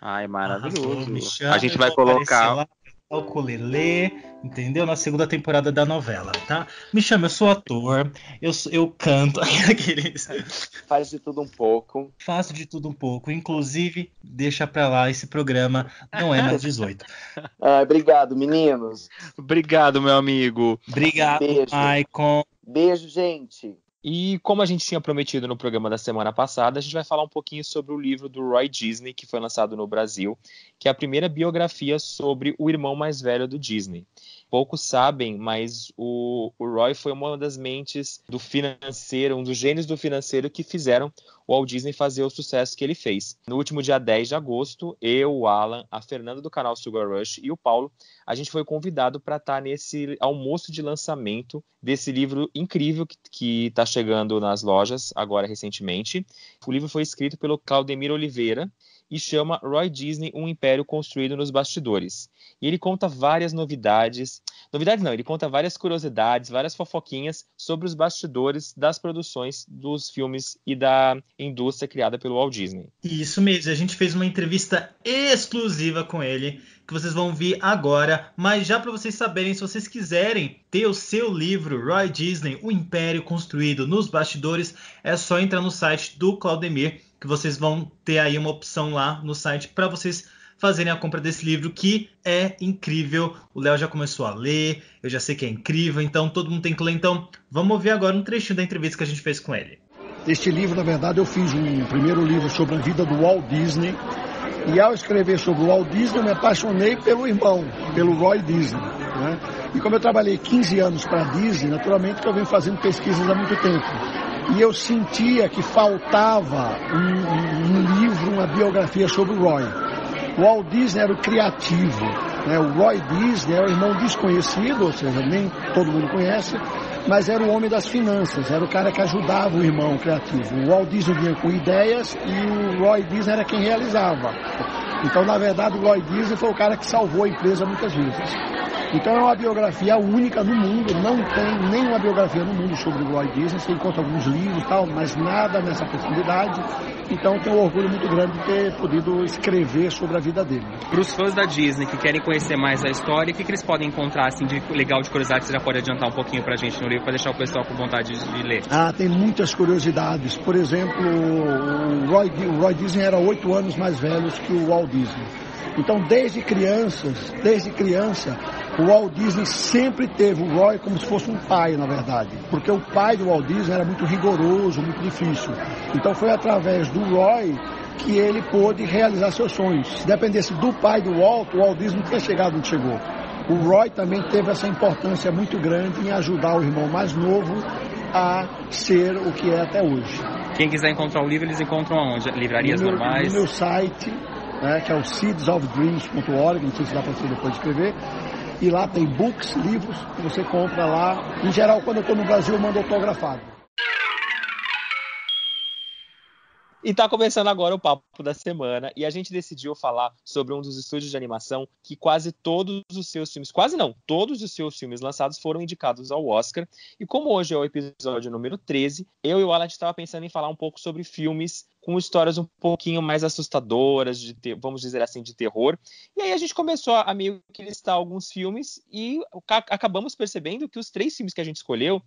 Ai, maravilhoso. Ah, a gente vai colocar o ukulele, entendeu? Na segunda temporada da novela, tá? Me chama, eu sou ator, eu, eu canto, aqueles... Faz de tudo um pouco. Faço de tudo um pouco, inclusive deixa pra lá, esse programa não é mais 18. ah, obrigado, meninos. Obrigado, meu amigo. Obrigado, Beijo. Maicon. Beijo, gente. E como a gente tinha prometido no programa da semana passada, a gente vai falar um pouquinho sobre o livro do Roy Disney, que foi lançado no Brasil, que é a primeira biografia sobre o irmão mais velho do Disney poucos sabem, mas o, o Roy foi uma das mentes do financeiro, um dos gênios do financeiro que fizeram o Walt Disney fazer o sucesso que ele fez. No último dia 10 de agosto, eu, o Alan, a Fernanda do canal Sugar Rush e o Paulo, a gente foi convidado para estar tá nesse almoço de lançamento desse livro incrível que está chegando nas lojas agora recentemente. O livro foi escrito pelo Claudemir Oliveira e chama Roy Disney um império construído nos bastidores. E ele conta várias novidades, novidades não, ele conta várias curiosidades, várias fofoquinhas sobre os bastidores das produções dos filmes e da indústria criada pelo Walt Disney. Isso mesmo, a gente fez uma entrevista exclusiva com ele que vocês vão ver agora, mas já para vocês saberem, se vocês quiserem ter o seu livro Roy Disney, o Império Construído nos Bastidores, é só entrar no site do Claudemir que vocês vão ter aí uma opção lá no site para vocês fazerem a compra desse livro que é incrível. O Léo já começou a ler, eu já sei que é incrível, então todo mundo tem que ler. Então vamos ouvir agora um trechinho da entrevista que a gente fez com ele. Este livro, na verdade, eu fiz um primeiro livro sobre a vida do Walt Disney. E ao escrever sobre o Walt Disney, eu me apaixonei pelo irmão, pelo Roy Disney. Né? E como eu trabalhei 15 anos para a Disney, naturalmente que eu venho fazendo pesquisas há muito tempo e eu sentia que faltava um, um livro, uma biografia sobre o Roy. O Walt Disney era o criativo, né? o Roy Disney era o irmão desconhecido, ou seja, nem todo mundo conhece, mas era o homem das finanças, era o cara que ajudava o irmão criativo. O Walt Disney vinha com ideias e o Roy Disney era quem realizava. Então, na verdade, o Lloyd Disney foi o cara que salvou a empresa muitas vezes. Então, é uma biografia única no mundo, não tem nenhuma biografia no mundo sobre o Lloyd Disney. Você encontra alguns livros e tal, mas nada nessa profundidade. Então, tenho um orgulho muito grande de ter podido escrever sobre a vida dele. Para os fãs da Disney que querem conhecer mais a história, o que, que eles podem encontrar assim, de legal, de curiosidade? Você já pode adiantar um pouquinho para a gente no livro, para deixar o pessoal com vontade de ler? Ah, tem muitas curiosidades. Por exemplo, o Roy, o Roy Disney era oito anos mais velho que o Walt Disney. Então, desde crianças, desde criança, o Walt Disney sempre teve o Roy como se fosse um pai, na verdade, porque o pai do Walt Disney era muito rigoroso, muito difícil. Então, foi através do Roy que ele pôde realizar seus sonhos. Se dependesse do pai do Walt, o Walt Disney não tinha chegado onde chegou. O Roy também teve essa importância muito grande em ajudar o irmão mais novo a ser o que é até hoje. Quem quiser encontrar o livro, eles encontram aonde? Livrarias no, normais? No meu site, né, que é o seedsofdreams.org, não sei se dá para você depois escrever. E lá tem books, livros, que você compra lá. Em geral, quando eu estou no Brasil, eu mando autografado. E tá começando agora o papo da semana e a gente decidiu falar sobre um dos estúdios de animação que quase todos os seus filmes, quase não, todos os seus filmes lançados foram indicados ao Oscar. E como hoje é o episódio número 13, eu e o Alan estava pensando em falar um pouco sobre filmes com histórias um pouquinho mais assustadoras, de ter, vamos dizer assim, de terror. E aí a gente começou a meio que listar alguns filmes e acabamos percebendo que os três filmes que a gente escolheu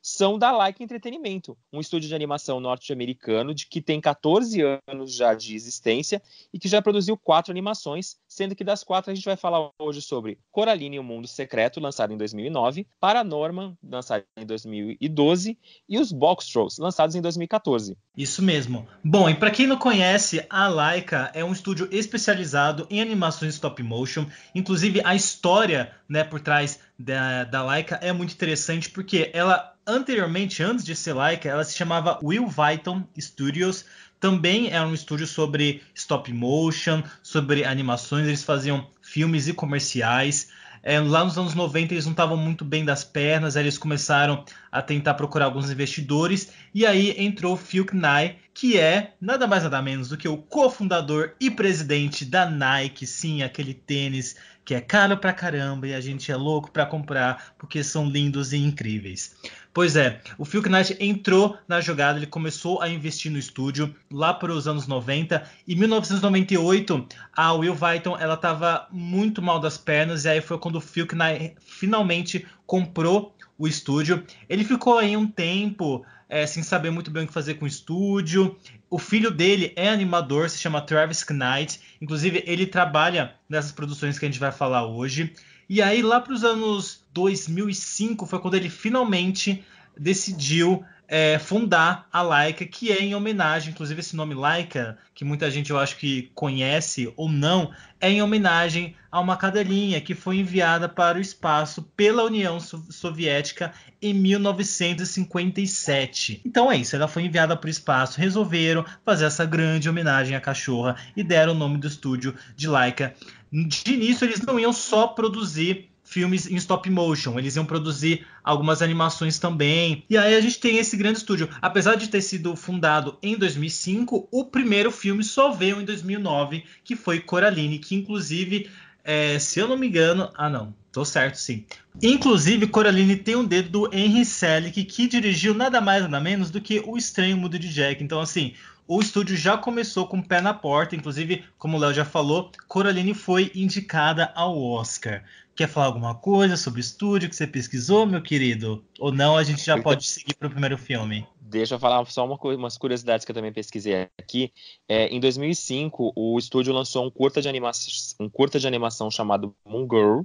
são da Like Entretenimento, um estúdio de animação norte-americano de que tem 14 anos já de existência e que já produziu quatro animações, sendo que das quatro a gente vai falar hoje sobre Coraline e o Mundo Secreto, lançado em 2009, Paranorman, lançado em 2012, e os Box Trolls, lançados em 2014. Isso mesmo. Bom, e para quem não conhece, a Laika é um estúdio especializado em animações stop motion. Inclusive, a história né, por trás da, da Laika é muito interessante, porque ela anteriormente, antes de ser Laika, ela se chamava Will Viton Studios. Também era é um estúdio sobre stop motion, sobre animações, eles faziam filmes e comerciais. É, lá nos anos 90 eles não estavam muito bem das pernas, aí eles começaram a tentar procurar alguns investidores, e aí entrou Phil Knight, que é nada mais nada menos do que o cofundador e presidente da Nike, sim, aquele tênis que é caro pra caramba e a gente é louco pra comprar porque são lindos e incríveis. Pois é, o Phil Knight entrou na jogada, ele começou a investir no estúdio lá para os anos 90. Em 1998, a Will Wyton ela estava muito mal das pernas e aí foi quando o Phil Knight finalmente comprou o estúdio. Ele ficou aí um tempo é, sem saber muito bem o que fazer com o estúdio. O filho dele é animador, se chama Travis Knight. Inclusive, ele trabalha nessas produções que a gente vai falar hoje. E aí, lá para os anos 2005 foi quando ele finalmente decidiu é, fundar a Laika, que é em homenagem, inclusive esse nome Laika, que muita gente eu acho que conhece ou não, é em homenagem a uma cadelinha que foi enviada para o espaço pela União Soviética em 1957. Então é isso, ela foi enviada para o espaço, resolveram fazer essa grande homenagem à cachorra e deram o nome do estúdio de Laika. De início, eles não iam só produzir filmes em stop motion, eles iam produzir algumas animações também. E aí a gente tem esse grande estúdio. Apesar de ter sido fundado em 2005, o primeiro filme só veio em 2009, que foi Coraline, que inclusive, é, se eu não me engano, ah não, Tô certo, sim. Inclusive, Coraline tem um dedo do Henry Selick, que dirigiu nada mais nada menos do que O Estranho Mundo de Jack. Então, assim, o estúdio já começou com o pé na porta. Inclusive, como o Léo já falou, Coraline foi indicada ao Oscar. Quer falar alguma coisa sobre o estúdio que você pesquisou, meu querido? Ou não, a gente já então- pode seguir para o primeiro filme. Deixa eu falar só uma, umas curiosidades que eu também pesquisei aqui. É, em 2005, o estúdio lançou um curta de animação, um curta de animação chamado Moon Girl,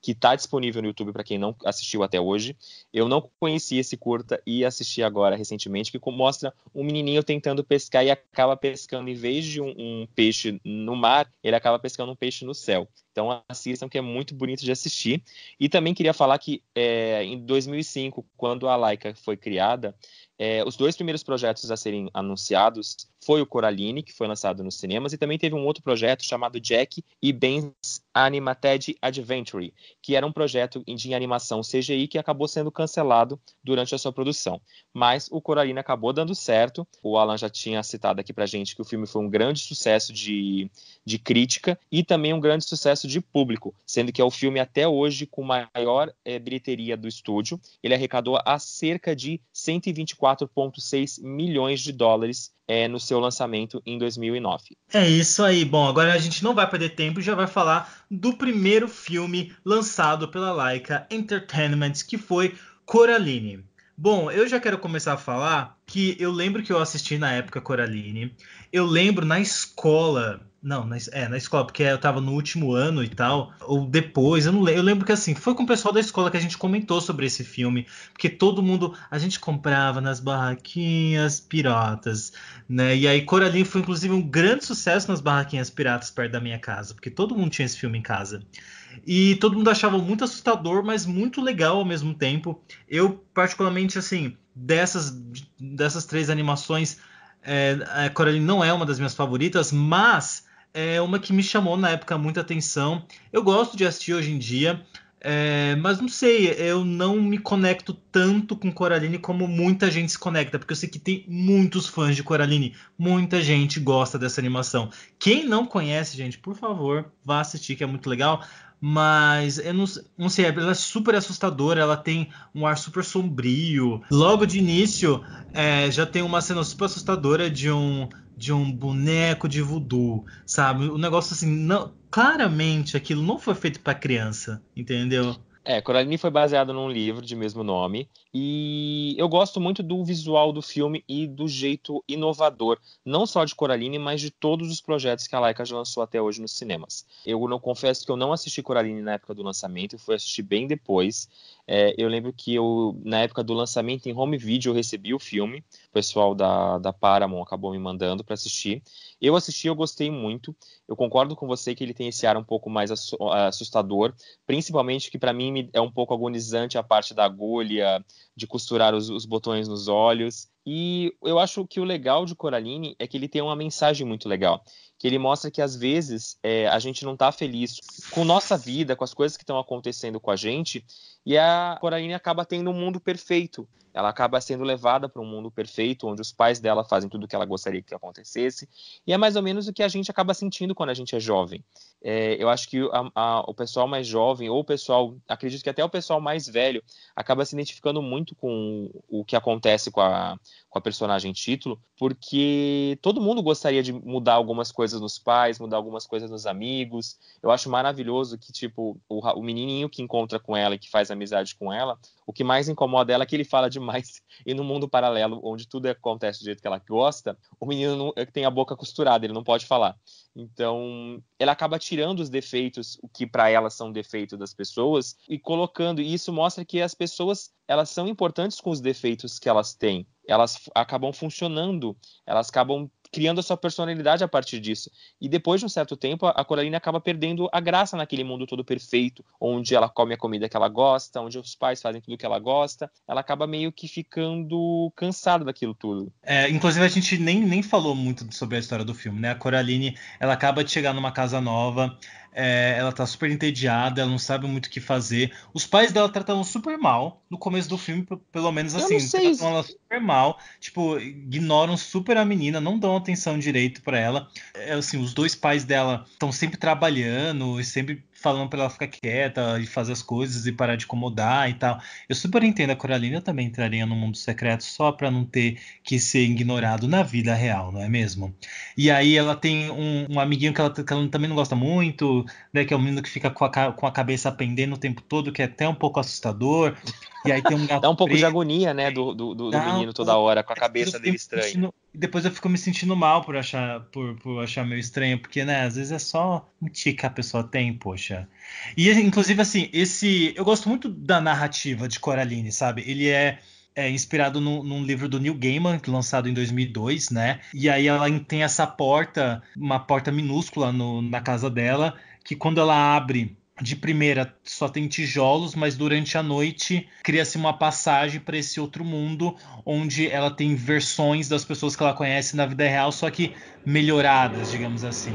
que está disponível no YouTube para quem não assistiu até hoje. Eu não conheci esse curta e assisti agora recentemente, que mostra um menininho tentando pescar e acaba pescando, em vez de um, um peixe no mar, ele acaba pescando um peixe no céu. Então assistam que é muito bonito de assistir. E também queria falar que é, em 2005, quando a Laika foi criada, é, os dois primeiros projetos a serem anunciados foi o Coraline, que foi lançado nos cinemas, e também teve um outro projeto chamado Jack e Ben's Animated Adventure, que era um projeto de animação CGI que acabou sendo cancelado durante a sua produção. Mas o Coraline acabou dando certo. O Alan já tinha citado aqui pra gente que o filme foi um grande sucesso de, de crítica e também um grande sucesso de público, sendo que é o filme até hoje com maior é, bilheteria do estúdio. Ele arrecadou a cerca de 124 4,6 milhões de dólares é, no seu lançamento em 2009. É isso aí. Bom, agora a gente não vai perder tempo e já vai falar do primeiro filme lançado pela Laika Entertainment, que foi Coraline. Bom, eu já quero começar a falar que eu lembro que eu assisti na época Coraline. Eu lembro na escola não, na, é, na escola, porque eu tava no último ano e tal, ou depois, eu não lembro. Eu lembro que assim, foi com o pessoal da escola que a gente comentou sobre esse filme, porque todo mundo. A gente comprava nas barraquinhas piratas, né? E aí Coraline foi inclusive um grande sucesso nas barraquinhas piratas perto da minha casa, porque todo mundo tinha esse filme em casa. E todo mundo achava muito assustador, mas muito legal ao mesmo tempo. Eu, particularmente, assim, dessas, dessas três animações. É, a é, Coraline não é uma das minhas favoritas, mas é uma que me chamou na época muita atenção. Eu gosto de assistir hoje em dia, é, mas não sei, eu não me conecto tanto com Coraline como muita gente se conecta, porque eu sei que tem muitos fãs de Coraline, muita gente gosta dessa animação. Quem não conhece, gente, por favor, vá assistir, que é muito legal mas eu não, não sei, ela é super assustadora, ela tem um ar super sombrio. Logo de início, é, já tem uma cena super assustadora de um de um boneco de voodoo, sabe? O negócio assim, não, claramente aquilo não foi feito para criança, entendeu? É, Coraline foi baseada num livro de mesmo nome e eu gosto muito do visual do filme e do jeito inovador, não só de Coraline, mas de todos os projetos que a Laika já lançou até hoje nos cinemas. Eu não confesso que eu não assisti Coraline na época do lançamento, eu fui assistir bem depois. É, eu lembro que eu na época do lançamento em home video eu recebi o filme, o pessoal da, da Paramount acabou me mandando para assistir. Eu assisti, eu gostei muito. Eu concordo com você que ele tem esse ar um pouco mais assustador, principalmente que para mim é um pouco agonizante a parte da agulha, de costurar os, os botões nos olhos. E eu acho que o legal de Coraline é que ele tem uma mensagem muito legal. Que ele mostra que às vezes é, a gente não está feliz com nossa vida, com as coisas que estão acontecendo com a gente, e a Coraline acaba tendo um mundo perfeito. Ela acaba sendo levada para um mundo perfeito, onde os pais dela fazem tudo o que ela gostaria que acontecesse. E é mais ou menos o que a gente acaba sentindo quando a gente é jovem. É, eu acho que a, a, o pessoal mais jovem, ou o pessoal, acredito que até o pessoal mais velho, acaba se identificando muito com o, o que acontece com a com a personagem título, porque todo mundo gostaria de mudar algumas coisas nos pais, mudar algumas coisas nos amigos. Eu acho maravilhoso que, tipo, o, o menininho que encontra com ela e que faz amizade com ela, o que mais incomoda ela é que ele fala demais. E no mundo paralelo, onde tudo acontece do jeito que ela gosta, o menino não, é tem a boca costurada, ele não pode falar. Então, ela acaba tirando os defeitos o que para ela são defeitos das pessoas e colocando, e isso mostra que as pessoas, elas são importantes com os defeitos que elas têm elas acabam funcionando, elas acabam criando a sua personalidade a partir disso. E depois de um certo tempo, a Coraline acaba perdendo a graça naquele mundo todo perfeito, onde ela come a comida que ela gosta, onde os pais fazem tudo que ela gosta. Ela acaba meio que ficando cansada daquilo tudo. É, inclusive, a gente nem, nem falou muito sobre a história do filme, né? A Coraline, ela acaba de chegar numa casa nova, é, ela tá super entediada, ela não sabe muito o que fazer. Os pais dela tratam super mal no começo do filme, pelo menos assim, tratam ela super mal, tipo, ignoram super a menina, não dão atenção direito para ela. É, assim, os dois pais dela estão sempre trabalhando, e sempre falando para ela ficar quieta e fazer as coisas e parar de incomodar e tal. Eu super entendo a Coralina também entraria no mundo secreto só para não ter que ser ignorado na vida real, não é mesmo? E aí ela tem um, um amiguinho que ela, que ela, também não gosta muito, né, que é um menino que fica com a, com a cabeça pendendo o tempo todo, que é até um pouco assustador. E aí tem um gato Dá um pouco preto, de agonia, né, do, do, do, do menino toda hora, com a cabeça dele estranha. E depois eu fico me sentindo mal por achar, por, por achar meio estranho, porque, né, às vezes é só um tique que a pessoa tem, poxa. E, inclusive, assim, esse. Eu gosto muito da narrativa de Coraline, sabe? Ele é. É inspirado num, num, livro do Neil Gaiman, lançado em 2002, né? E aí ela tem essa porta, uma porta minúscula no, na casa dela, que quando ela abre de primeira só tem tijolos, mas durante a noite cria-se uma passagem para esse outro mundo, onde ela tem versões das pessoas que ela conhece na vida real, só que melhoradas, digamos assim.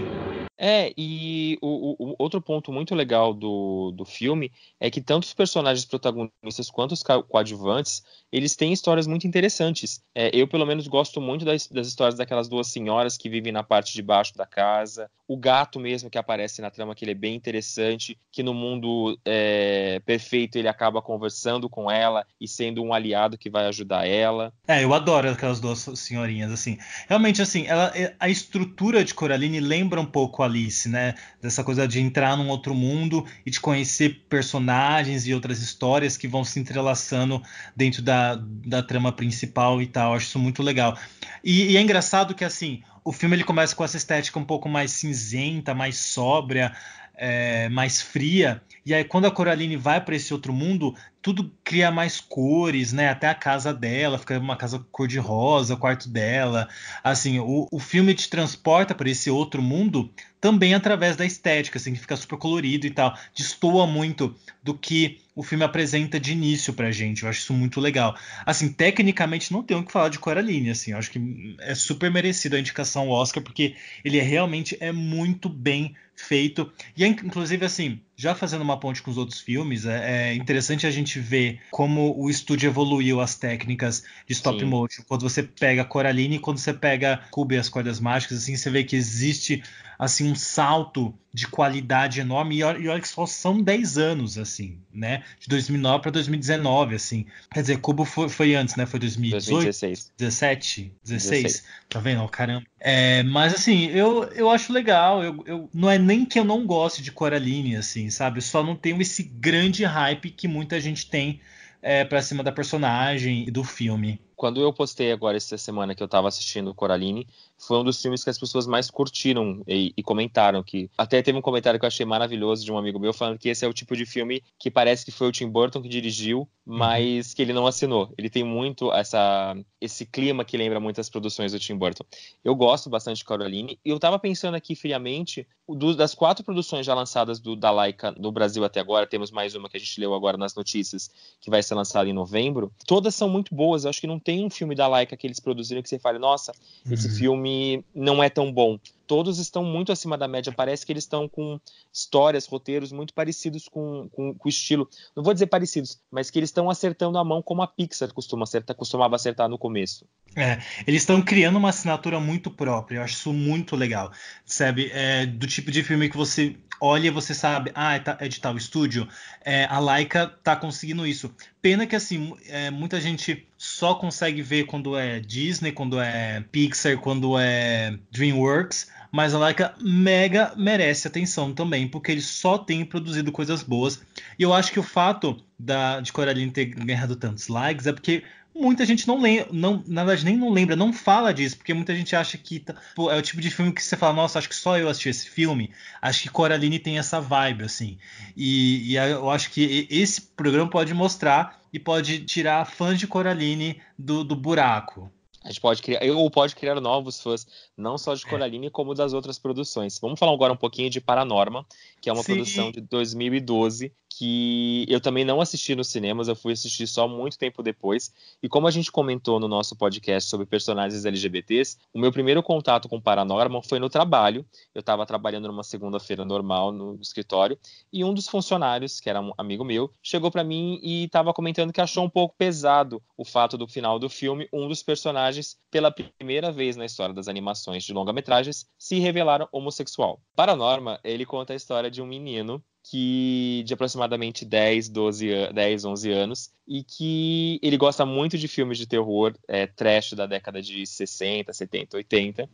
É, e o, o outro ponto muito legal do, do filme é que tanto os personagens protagonistas quanto os coadjuvantes, eles têm histórias muito interessantes. É, eu, pelo menos, gosto muito das, das histórias daquelas duas senhoras que vivem na parte de baixo da casa, o gato mesmo que aparece na trama, que ele é bem interessante, que no mundo é, perfeito ele acaba conversando com ela e sendo um aliado que vai ajudar ela. É, eu adoro aquelas duas senhorinhas, assim. Realmente, assim, ela, é, a estrutura de Coraline lembra um pouco Alice, né? Dessa coisa de entrar num outro mundo e de conhecer personagens e outras histórias que vão se entrelaçando dentro da, da trama principal e tal. Eu acho isso muito legal. E, e é engraçado que, assim, o filme ele começa com essa estética um pouco mais cinzenta, mais sóbria é, mais fria. E aí, quando a Coraline vai para esse outro mundo, tudo cria mais cores, né? Até a casa dela fica uma casa cor-de-rosa, o quarto dela. Assim, o, o filme te transporta para esse outro mundo também através da estética, assim, que fica super colorido e tal. Destoa muito do que o filme apresenta de início pra gente. Eu acho isso muito legal. Assim, tecnicamente não tenho o que falar de Coraline, assim. Eu acho que é super merecido a indicação ao Oscar, porque ele é, realmente é muito bem feito. E é, inclusive, assim, já fazendo uma ponte com os outros filmes, é, é, interessante a gente ver como o estúdio evoluiu as técnicas de stop Sim. motion. Quando você pega Coraline, quando você pega Cube e as Cordas Mágicas, assim, você vê que existe assim um salto de qualidade enorme e olha que só são 10 anos assim, né? De 2009 para 2019 assim. Quer dizer, Cubo foi, foi, antes, né? Foi 2018, 2016. 17, 16. 16. Tá vendo? ó caramba. É, mas assim, eu, eu acho legal, eu, eu não é nem que eu não goste de Coraline assim, sabe? só não tenho esse grande hype que muita gente tem é, para cima da personagem e do filme quando eu postei agora essa semana que eu tava assistindo Coraline, foi um dos filmes que as pessoas mais curtiram e, e, comentaram que até teve um comentário que eu achei maravilhoso de um amigo meu falando que esse é o tipo de filme que parece que foi o Tim Burton que dirigiu, uhum. mas que ele não assinou. Ele tem muito essa esse clima que lembra muito as produções do Tim Burton. Eu gosto bastante de Coraline e eu tava pensando aqui friamente do, das quatro produções já lançadas do da Laika no Brasil até agora, temos mais uma que a gente leu agora nas notícias que vai ser lançada em novembro. Todas são muito boas, eu acho que não tem um filme da Laika que eles produziram que você fala nossa, esse uhum. filme não é tão bom todos estão muito acima da média. Parece que eles estão com histórias, roteiros muito parecidos com, com, com, o estilo. Não vou dizer parecidos, mas que eles estão acertando a mão como a Pixar costuma acertar, costumava acertar no começo. É, eles estão criando uma assinatura muito própria. Eu acho isso muito legal, sabe? É, do tipo de filme que você olha e você sabe, ah, é, é de tal estúdio. É, a Laika tá conseguindo isso. Pena que assim, é, muita gente só consegue ver quando é Disney, quando é Pixar, quando é DreamWorks. Mas a Laika mega merece atenção também, porque ele só tem produzido coisas boas. E eu acho que o fato da, de Coraline ter ganhado tantos likes é porque muita gente não lembra, não, na verdade nem não lembra, não fala disso, porque muita gente acha que pô, é o tipo de filme que você fala, nossa, acho que só eu assisti esse filme. Acho que Coraline tem essa vibe, assim. E, e eu acho que esse programa pode mostrar e pode tirar fãs de Coraline do, do buraco. A gente pode criar, ou pode criar novos fãs, não só de é. Coraline, como das outras produções. Vamos falar agora um pouquinho de Paranorma, que é uma Sim. produção de 2012, que eu também não assisti nos cinemas, eu fui assistir só muito tempo depois. E como a gente comentou no nosso podcast sobre personagens LGBTs, o meu primeiro contato com Paranorma foi no trabalho. Eu estava trabalhando numa segunda-feira normal no escritório, e um dos funcionários, que era um amigo meu, chegou para mim e estava comentando que achou um pouco pesado o fato do final do filme, um dos personagens pela primeira vez na história das animações de longa-metragens, se revelaram homossexual. Para Norma, ele conta a história de um menino que de aproximadamente 10, 12, 10, 11 anos, e que ele gosta muito de filmes de terror, é, trash da década de 60, 70, 80,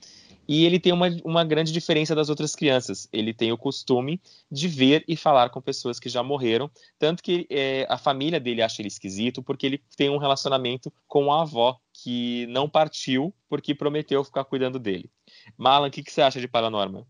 e ele tem uma, uma grande diferença das outras crianças. Ele tem o costume de ver e falar com pessoas que já morreram, tanto que é, a família dele acha ele esquisito, porque ele tem um relacionamento com a avó que não partiu porque prometeu ficar cuidando dele. Marlon, o que, que, você acha de Paranormal?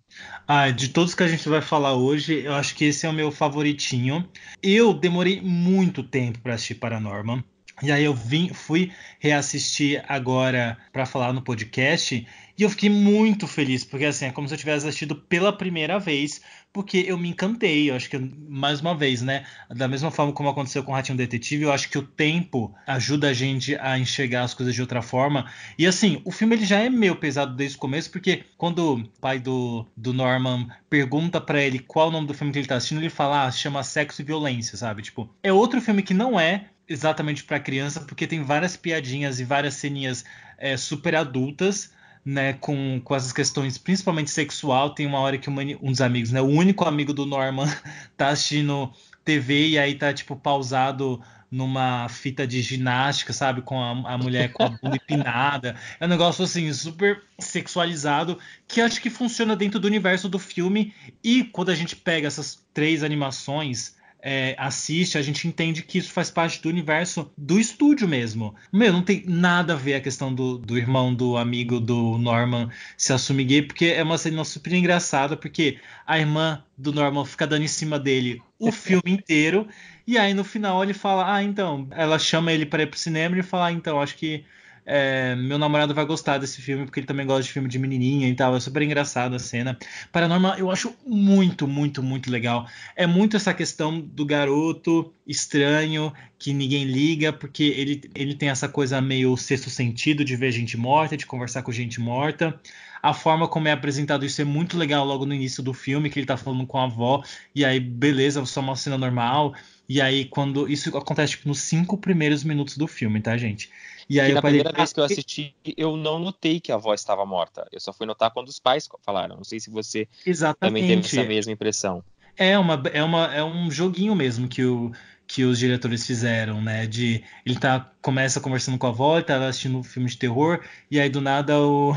Ah, de todos que a gente vai falar hoje, eu acho que esse é o meu favoritinho. Eu demorei muito tempo para assistir Paranormal. E aí eu vim, fui reassistir agora para falar no podcast e eu fiquei muito feliz, porque assim, é como se eu tivesse assistido pela primeira vez, porque eu me encantei. Eu acho que, mais uma vez, né? Da mesma forma como aconteceu com o Ratinho Detetive, eu acho que o tempo ajuda a gente a enxergar as coisas de outra forma. E assim, o filme ele já é meio pesado desde o começo, porque quando o pai do, do Norman pergunta para ele qual o nome do filme que ele tá assistindo, ele fala, ah, chama Sexo e Violência, sabe? Tipo, é outro filme que não é exatamente para criança, porque tem várias piadinhas e várias ceninhas é, super adultas né, com, com essas questões, principalmente sexual. Tem uma hora que uma, um dos amigos, né, o único amigo do Norman, tá assistindo TV e aí tá, tipo, pausado numa fita de ginástica, sabe? Com a, a mulher com a bunda empinada. É um negócio, assim, super sexualizado, que acho que funciona dentro do universo do filme. E quando a gente pega essas três animações é, assiste, a gente entende que isso faz parte do universo do estúdio mesmo. Meu, não tem nada a ver a questão do, do irmão do amigo do Norman se assumir gay, porque é uma cena super engraçada, porque a irmã do Norman fica dando em cima dele o filme inteiro, e aí no final ele fala: Ah, então, ela chama ele para ir pro cinema e fala: ah, então, acho que é, meu namorado vai gostar desse filme, porque ele também gosta de filme de menininha e tal. É super engraçada a cena. Paranormal eu acho muito, muito, muito legal. É muito essa questão do garoto estranho, que ninguém liga, porque ele, ele tem essa coisa meio sexto sentido de ver gente morta, de conversar com gente morta. A forma como é apresentado isso é muito legal logo no início do filme, que ele tá falando com a avó, e aí, beleza, só uma cena normal. E aí, quando. Isso acontece tipo, nos cinco primeiros minutos do filme, tá, gente? E aí que na primeira vez que eu assisti, eu não notei que a avó estava morta. Eu só fui notar quando os pais falaram. Não sei se você Exatamente. também teve essa mesma impressão. É, uma, é, uma, é um joguinho mesmo que, o, que os diretores fizeram, né? De ele tá, começa conversando com a avó, ele tá assistindo um filme de terror, e aí do nada o,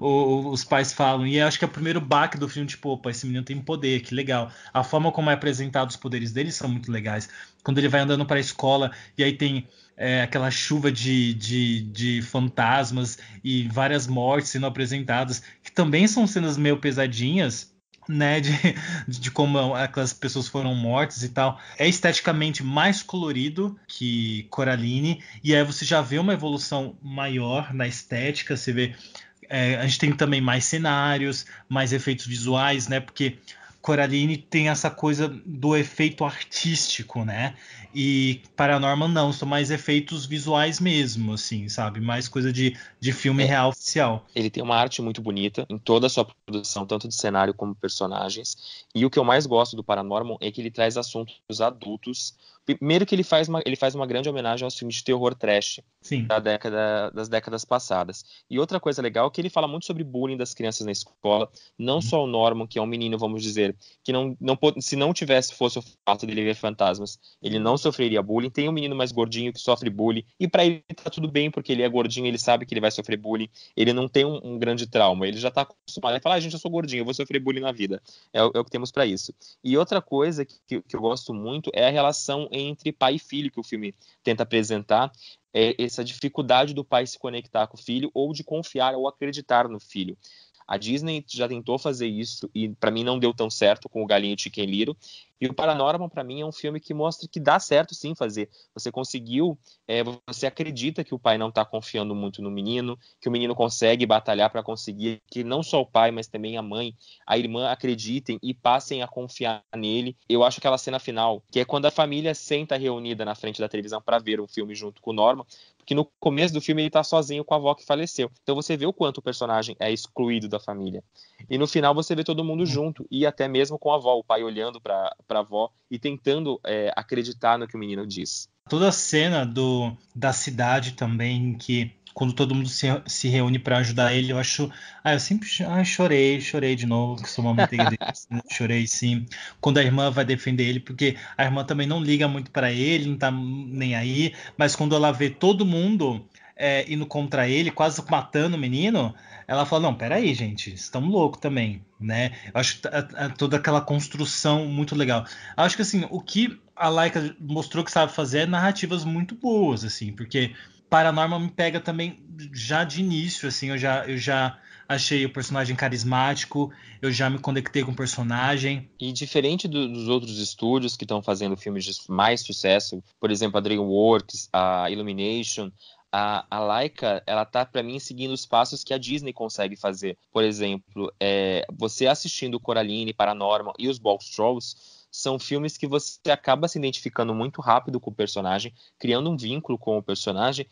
o, os pais falam. E acho que é o primeiro baque do filme, tipo, opa, esse menino tem poder, que legal. A forma como é apresentado os poderes dele são muito legais. Quando ele vai andando para a escola, e aí tem é, aquela chuva de, de, de fantasmas e várias mortes sendo apresentadas, que também são cenas meio pesadinhas, né, de, de como aquelas pessoas foram mortas e tal. É esteticamente mais colorido que Coraline, e aí você já vê uma evolução maior na estética, você vê. É, a gente tem também mais cenários, mais efeitos visuais, né? Porque Coraline tem essa coisa do efeito artístico, né? E Paranormal não, são mais efeitos visuais mesmo, assim, sabe? Mais coisa de, de filme é. real oficial. Ele tem uma arte muito bonita em toda a sua produção, tanto de cenário como personagens. E o que eu mais gosto do Paranormal é que ele traz assuntos adultos Primeiro que ele faz uma, ele faz uma grande homenagem aos filmes de terror trash Sim. Da década, das décadas passadas. E outra coisa legal é que ele fala muito sobre bullying das crianças na escola. Não uhum. só o Norman, que é um menino, vamos dizer, que não, não se não tivesse fosse o fato dele ver fantasmas, ele não sofreria bullying. Tem um menino mais gordinho que sofre bullying. E para ele tá tudo bem, porque ele é gordinho, ele sabe que ele vai sofrer bullying. Ele não tem um, um grande trauma. Ele já tá acostumado a falar, ah, gente, eu sou gordinho, eu vou sofrer bullying na vida. É, é o que temos para isso. E outra coisa que, que eu gosto muito é a relação entre pai e filho que o filme tenta apresentar, é essa dificuldade do pai se conectar com o filho ou de confiar ou acreditar no filho. A Disney já tentou fazer isso e para mim não deu tão certo com o Galinha e Chicken Little. E o Paranormal para mim é um filme que mostra que dá certo sim fazer. Você conseguiu, é, você acredita que o pai não está confiando muito no menino, que o menino consegue batalhar para conseguir que não só o pai, mas também a mãe, a irmã acreditem e passem a confiar nele. Eu acho aquela cena final, que é quando a família senta reunida na frente da televisão para ver um filme junto com o Norma, que no começo do filme ele tá sozinho com a avó que faleceu. Então você vê o quanto o personagem é excluído da família. E no final você vê todo mundo hum. junto, e até mesmo com a avó, o pai olhando pra, pra avó e tentando é, acreditar no que o menino diz. Toda a cena do, da cidade também, que quando todo mundo se, se reúne para ajudar ele, eu acho. Ah, eu sempre ah, chorei, chorei de novo, que sou uma manteiga dele, assim, chorei sim. Quando a irmã vai defender ele, porque a irmã também não liga muito para ele, não tá nem aí, mas quando ela vê todo mundo é, indo contra ele, quase matando o menino, ela fala: Não, peraí, gente, estamos loucos também, né? Eu acho a, a, tá, tá, toda aquela construção muito legal. Eu acho que assim, o que a Laika mostrou que sabe fazer é narrativas muito boas, assim, porque Paranormal me pega também já de início, assim, eu já, eu já achei o personagem carismático, eu já me conectei com o personagem. E diferente do, dos outros estúdios que estão fazendo filmes de mais sucesso, por exemplo, a DreamWorks, a Illumination, a, a Laika, ela tá para mim seguindo os passos que a Disney consegue fazer. Por exemplo, é, você assistindo Coraline, Paranormal e os Box Trolls, são filmes que você acaba se identificando muito rápido com o personagem, criando um vínculo com o personagem.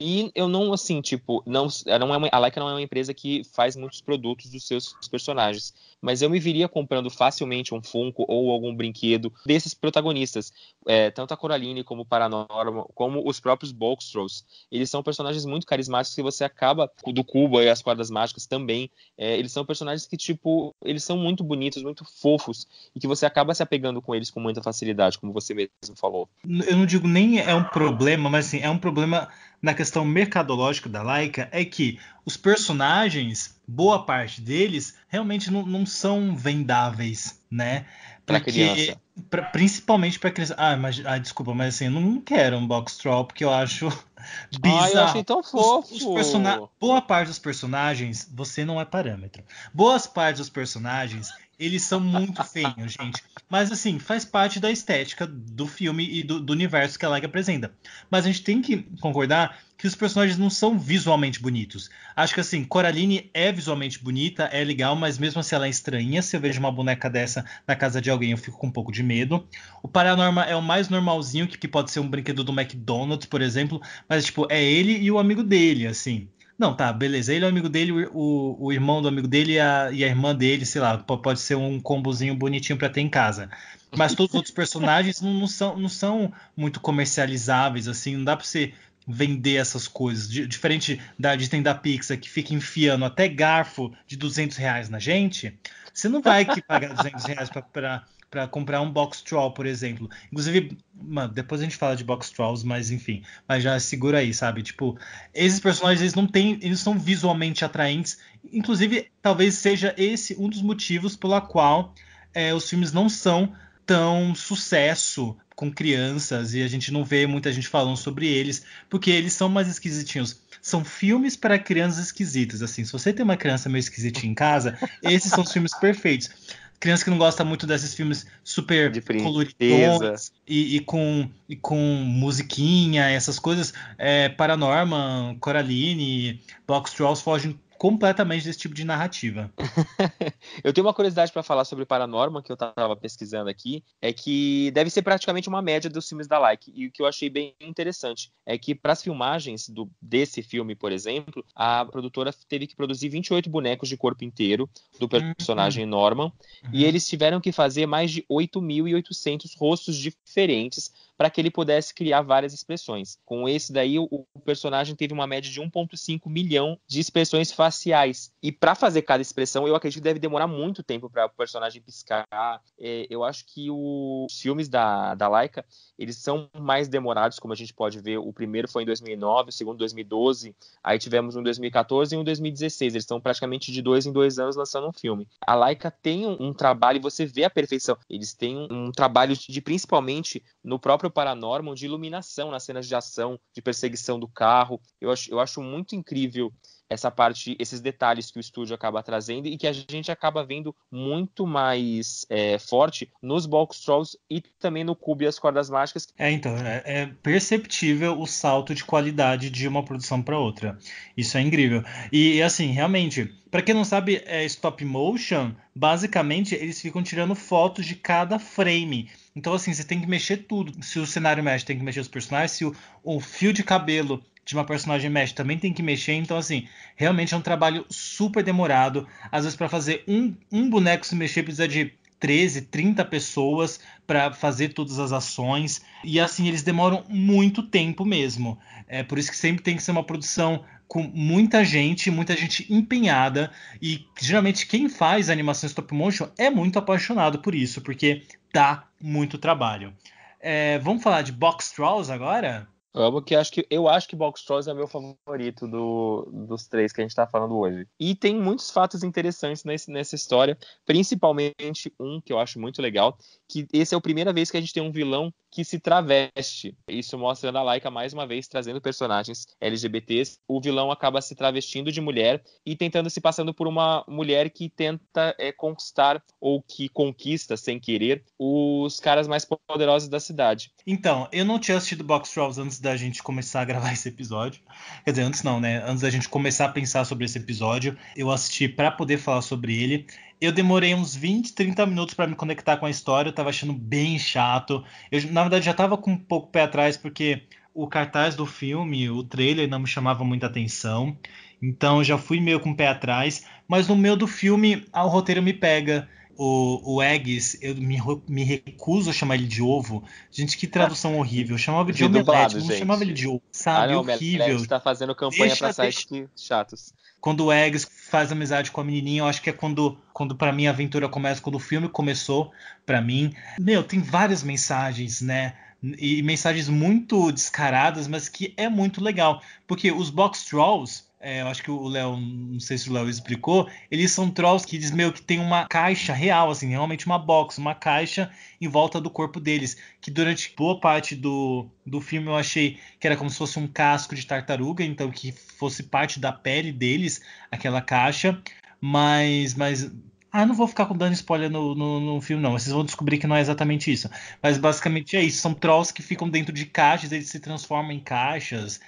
E eu não, assim, tipo, não, não é uma, a Laika não é uma empresa que faz muitos produtos dos seus personagens mas eu me viria comprando facilmente um Funko ou algum brinquedo desses protagonistas. É, tanto a Coraline como o Paranormal, como os próprios Boxtrolls. Eles são personagens muito carismáticos que você acaba do Cuba e as Quadras Mágicas também. É, eles são personagens que, tipo, eles são muito bonitos, muito fofos, e que você acaba se apegando com eles com muita facilidade, como você mesmo falou. Eu não digo nem é um problema, mas assim, é um problema na questão mercadológica da Laika é que os personagens, boa parte deles, realmente não, não são vendáveis, né? Pra criança. Pra, principalmente para criança. Ah, mas, ah, desculpa, mas assim, eu não quero um box troll, porque eu acho bizarro. Ah, eu achei tão fofo. Os, os person... Boa parte dos personagens, você não é parâmetro. Boas partes dos personagens, eles são muito feios, gente. Mas assim, faz parte da estética do filme e do, do universo que a Lag apresenta. Mas a gente tem que concordar que os personagens não são visualmente bonitos. Acho que assim, Coraline é visualmente bonita, é legal, mas mesmo assim ela é estranha. Se eu vejo uma boneca dessa na casa de alguém, eu fico com um pouco de medo. O Paranorma é o mais normalzinho, que, que pode ser um brinquedo do McDonald's, por exemplo, mas tipo, é ele e o amigo dele, assim. Não, tá, beleza. Ele é amigo dele, o, o irmão do amigo dele e a, e a irmã dele, sei lá, pode ser um combozinho bonitinho para ter em casa. Mas todos os outros personagens não, não, são, não são muito comercializáveis, assim, não dá pra você vender essas coisas. diferente da Disney da Pixar, que fica enfiando até garfo de 200 reais na gente, você não vai que pagar 200 reais pra, pra para comprar um box troll, por exemplo. Inclusive, mano, depois a gente fala de box trolls, mas enfim, mas já segura aí, sabe? Tipo, esses personagens eles não têm, eles são visualmente atraentes. Inclusive, talvez seja esse um dos motivos pela qual é, os filmes não são tão sucesso com crianças e a gente não vê muita gente falando sobre eles, porque eles são mais esquisitinhos. São filmes para crianças esquisitas, assim. Se você tem uma criança meio esquisitinha em casa, esses são os filmes perfeitos criança que não gosta muito desses filmes super coloridos e, e, com, e com musiquinha, essas coisas, é, Paranorman, Coraline, Box Trolls fogem completamente desse tipo de narrativa. eu tenho uma curiosidade para falar sobre Paranormal que eu estava pesquisando aqui, é que deve ser praticamente uma média dos filmes da Like. E o que eu achei bem interessante é que para as filmagens do, desse filme, por exemplo, a produtora teve que produzir 28 bonecos de corpo inteiro do uhum. personagem Norman, uhum. e eles tiveram que fazer mais de 8.800 rostos diferentes para que ele pudesse criar várias expressões. Com esse daí, o, personagem teve uma média de 1,5 milhão de expressões faciais. E para fazer cada expressão, eu acredito que deve demorar muito tempo para o personagem piscar. É, eu acho que o, os filmes da, da Laika, eles são mais demorados, como a gente pode ver. O primeiro foi em 2009, o segundo em 2012, aí tivemos um em 2014 e um em 2016. Eles estão praticamente de dois em dois anos lançando um filme. A Laika tem um, um trabalho, e você vê a perfeição. Eles têm um, um trabalho de principalmente no próprio paranormal de iluminação nas cenas de ação, de perseguição do carro. Eu acho, eu acho muito incrível essa parte, esses detalhes que o estúdio acaba trazendo e que a gente acaba vendo muito mais é, forte nos box trolls e também no cubo e as cordas mágicas. É, então, é, é perceptível o salto de qualidade de uma produção para outra. Isso é incrível. E, assim, realmente, para quem não sabe, é stop motion, basicamente eles ficam tirando fotos de cada frame. Então, assim, você tem que mexer tudo. Se o cenário mexe, tem que mexer os personagens. Se o, o fio de cabelo de tipo, uma personagem mexe, também tem que mexer. Então, assim, realmente é um trabalho super demorado. Às vezes, para fazer um, um boneco se mexer, precisa de 13, 30 pessoas para fazer todas as ações. E, assim, eles demoram muito tempo mesmo. É por isso que sempre tem que ser uma produção com muita gente, muita gente empenhada. E geralmente quem faz animação stop motion é muito apaixonado por isso, porque dá muito trabalho. É, vamos falar de Box Trolls agora? Amo que acho que eu acho que Box Trolls é meu favorito do, dos três que a gente está falando hoje. E tem muitos fatos interessantes nesse, nessa história, principalmente um que eu acho muito legal, que esse é a primeira vez que a gente tem um vilão que se traveste. Isso mostra a Laika mais uma vez trazendo personagens LGBTs. O vilão acaba se travestindo de mulher e tentando se passando por uma mulher que tenta é, conquistar ou que conquista sem querer os caras mais poderosos da cidade. Então, eu não tinha assistido Box Trolls antes da gente começar a gravar esse episódio. Quer dizer, antes não, né? Antes da gente começar a pensar sobre esse episódio, eu assisti para poder falar sobre ele eu demorei uns 20, 30 minutos para me conectar com a história, eu tava achando bem chato. Eu, na verdade, já tava com um pouco pé atrás, porque o cartaz do filme, o trailer, não me chamava muita atenção. Então já fui meio com o pé atrás. Mas no meio do filme, ah, o roteiro me pega o, o Eggs, eu me, me recuso a chamar ele de ovo. Gente, que tradução horrível. Eu chamava ele de é omelete, não chamava ele de ovo. Ah, sabe, ah, não, horrível. O tá fazendo campanha para sites chatos. Quando o Eggs faz amizade com a menininha, eu acho que é quando, quando para mim a aventura começa, quando o filme começou para mim. Meu, tem várias mensagens, né? E mensagens muito descaradas, mas que é muito legal. Porque os box trolls é, eu acho que o Léo, não sei se o Léo explicou, eles são trolls que dizem meio que tem uma caixa real, assim, realmente uma box, uma caixa em volta do corpo deles. Que durante boa parte do, do filme eu achei que era como se fosse um casco de tartaruga, então que fosse parte da pele deles, aquela caixa. Mas, mas ah, não vou ficar com dando spoiler no, no, no, filme, não. Vocês vão descobrir que não é exatamente isso. Mas basicamente é isso. São trolls que ficam dentro de caixas, eles se transformam em caixas.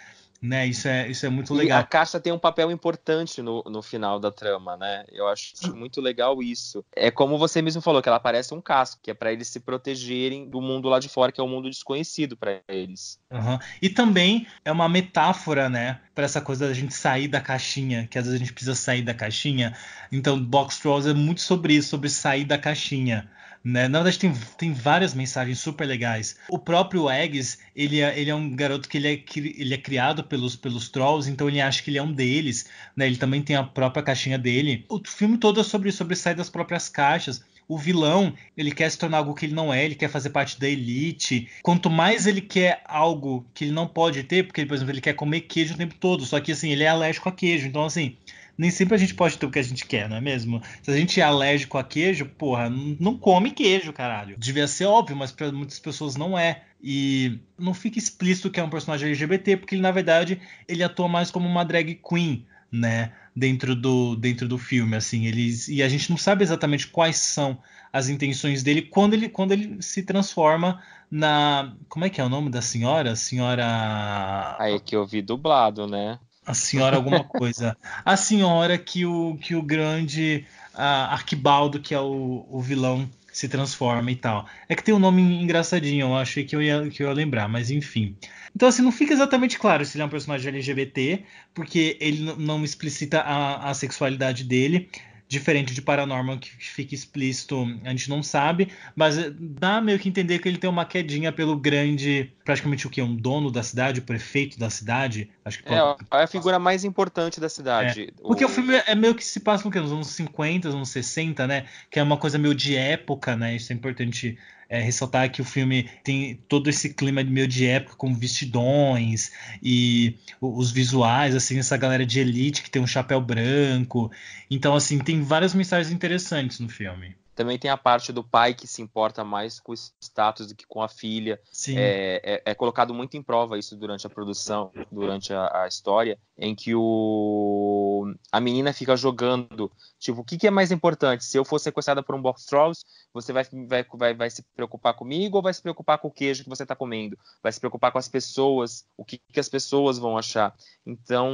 Né, isso é, isso é muito legal. E a caixa tem um papel importante no, no final da trama, né? Eu acho muito legal isso. É como você mesmo falou, que ela parece um casco, que é para eles se protegerem do mundo lá de fora, que é um mundo desconhecido para eles. Uhum. E também é uma metáfora, né, para essa coisa da gente sair da caixinha, que às vezes a gente precisa sair da caixinha. Então, Box Trolls é muito sobre isso, sobre sair da caixinha. Né? Na verdade, tem, tem várias mensagens super legais. O próprio Eggs, ele é, ele é um garoto que ele é, ele é criado pelos, pelos trolls, então ele acha que ele é um deles. Né? Ele também tem a própria caixinha dele. O filme todo é sobre, sobre sair das próprias caixas o vilão ele quer se tornar algo que ele não é, ele quer fazer parte da elite. Quanto mais ele quer algo que ele não pode ter, porque, por exemplo, ele quer comer queijo o tempo todo, só que assim, ele é alérgico a queijo. Então, assim, nem sempre a gente pode ter o que a gente quer, não é mesmo? Se a gente é alérgico a queijo, porra, não come queijo, caralho. Devia ser óbvio, mas para muitas pessoas não é. E não fica explícito que é um personagem LGBT, porque ele, na verdade, ele atua mais como uma drag queen, né? Dentro do, dentro do filme, assim. Eles, e a gente não sabe exatamente quais são as intenções dele quando ele, quando ele se transforma na. Como é que é o nome da senhora? Senhora. Aí é que eu vi dublado, né? A senhora alguma coisa. A senhora que o, que o grande uh, Arquibaldo, que é o, o vilão, se transforma e tal. É que tem um nome engraçadinho, eu achei que eu ia, que eu ia lembrar, mas enfim. Então, assim, não fica exatamente claro se ele é um personagem LGBT, porque ele não explicita a, a sexualidade dele. Diferente de Paranormal, que fica explícito, a gente não sabe, mas dá meio que entender que ele tem uma quedinha pelo grande, praticamente o que? Um dono da cidade, o prefeito da cidade? Acho que pode... É, é, a figura mais importante da cidade. É. Porque o... o... filme é meio que se passa no que? Nos anos 50, nos anos 60, né? Que é uma coisa meio de época, né? Isso é importante é, ressaltar que o filme tem todo esse clima meio de época com vestidões e os visuais, assim, essa galera de elite que tem um chapéu branco. Então, assim, tem várias mensagens interessantes no filme também tem a parte do pai que se importa mais com o status do que com a filha. É, é, é, colocado muito em prova isso durante a produção, durante a, a, história, em que o, a menina fica jogando, tipo, o que, que é mais importante? Se eu for sequestrada por um box trolls, você vai, vai, vai, vai se preocupar comigo ou vai se preocupar com o queijo que você está comendo? Vai se preocupar com as pessoas, o que, que as pessoas vão achar? Então,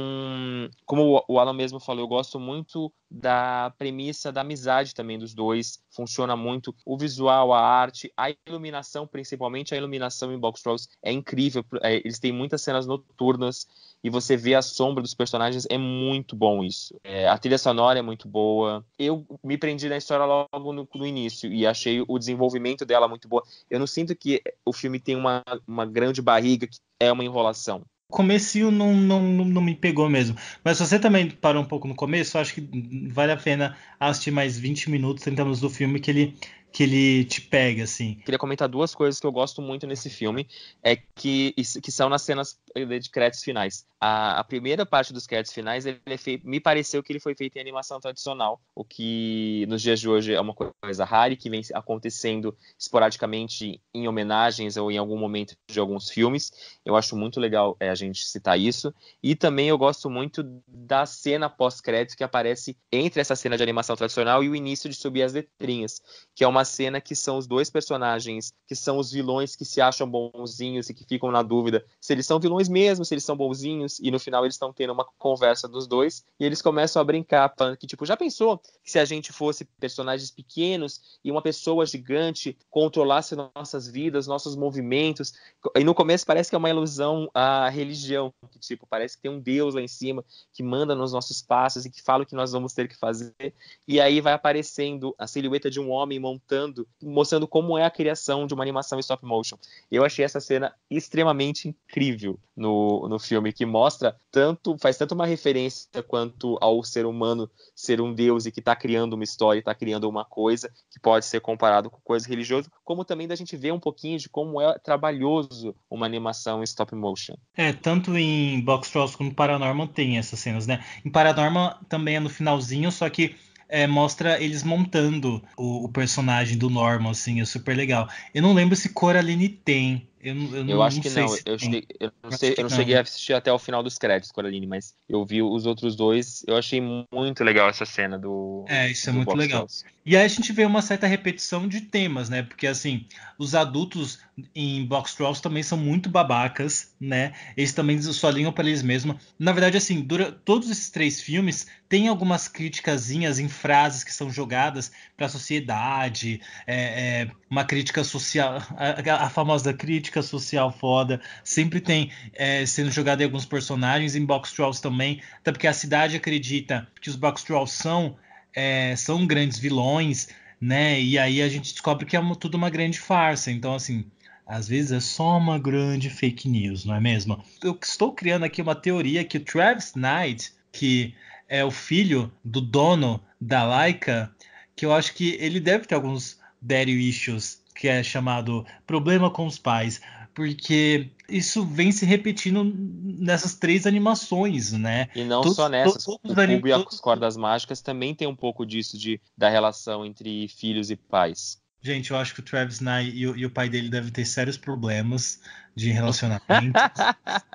como o, o Alan mesmo falou, eu gosto muito da premissa da amizade também dos dois. Funciona muito o visual, a arte, a iluminação, principalmente a iluminação em Box Trolls é incrível. É, eles têm muitas cenas noturnas e você vê a sombra dos personagens, é muito bom isso. É, a trilha sonora é muito boa. Eu me prendi na história logo no, no, início e achei o desenvolvimento dela muito boa. Eu não sinto que o filme tem uma, uma grande barriga que é uma enrolação começo não, não, não me pegou mesmo. Mas se você também parou um pouco no começo, eu acho que vale a pena assistir mais 20 minutos, 30 minutos do filme, que ele que ele te pega, assim. Queria comentar duas coisas que eu gosto muito nesse filme, é que, que são nas cenas eh, de créditos finais. A, a primeira parte dos créditos finais, ele é feito, me pareceu que ele foi feito em animação tradicional, o que nos dias de hoje é uma coisa rara e que vem acontecendo esporadicamente em homenagens ou em algum momento de alguns filmes. Eu acho muito legal é, a gente citar isso. E também eu gosto muito da cena pós-crédito que aparece entre essa cena de animação tradicional e o início de subir as letrinhas, que é uma uma cena que são os dois personagens, que são os vilões que se acham bonzinhos e que ficam na dúvida se eles são vilões mesmo, se eles são bonzinhos, e no final eles estão tendo uma conversa dos dois e eles começam a brincar, falando que, tipo, já pensou que se a gente fosse personagens pequenos e uma pessoa gigante controlasse nossas vidas, nossos movimentos? E no começo parece que é uma ilusão à religião, que, tipo, parece que tem um Deus lá em cima que manda nos nossos passos e que fala o que nós vamos ter que fazer, e aí vai aparecendo a silhueta de um homem montando mostrando como é a criação de uma animação stop motion. Eu achei essa cena extremamente incrível no, no filme, que mostra tanto, faz tanto uma referência quanto ao ser humano ser um deus e que está criando uma história, está criando uma coisa que pode ser comparado com coisa religiosa, como também da gente ver um pouquinho de como é trabalhoso uma animação stop motion. É, tanto em Box Trolls como Paranormal tem essas cenas, né? Em Paranormal também é no finalzinho, só que é, mostra eles montando o, o, personagem do Norman, assim, é super legal. Eu não lembro se Coraline tem eu, eu, eu acho não que não. Eu, cheguei, eu, não, sei, eu não cheguei a assistir até o final dos créditos, Coraline, mas eu vi os outros dois. Eu achei muito legal essa cena do. É, isso é muito Box legal. E aí a gente vê uma certa repetição de temas, né? Porque assim, os adultos em Box Trolls também são muito babacas, né? Eles também só ligam para eles mesmos. Na verdade, assim, dura, todos esses três filmes têm algumas criticazinhas em frases que são jogadas para a sociedade, é, é, uma crítica social, a, a famosa crítica crítica social foda, sempre tem é, sendo jogado em alguns personagens, em Box Trolls também, até porque a cidade acredita que os Box Trolls são, é, são grandes vilões, né? E aí a gente descobre que é uma, tudo uma grande farsa. Então, assim, às vezes é só uma grande fake news, não é mesmo? Eu estou criando aqui uma teoria que o Travis Knight, que é o filho do dono da Laika, que eu acho que ele deve ter alguns daddy issues que é chamado Problema com os Pais, porque isso vem se repetindo nessas três animações, né? E não todos, só nessas. Todos, o Cubo e as Cordas Mágicas também tem um pouco disso de, da relação entre filhos e pais. Gente, eu acho que o Travis Knight e o, e o pai dele devem ter sérios problemas de relacionamento.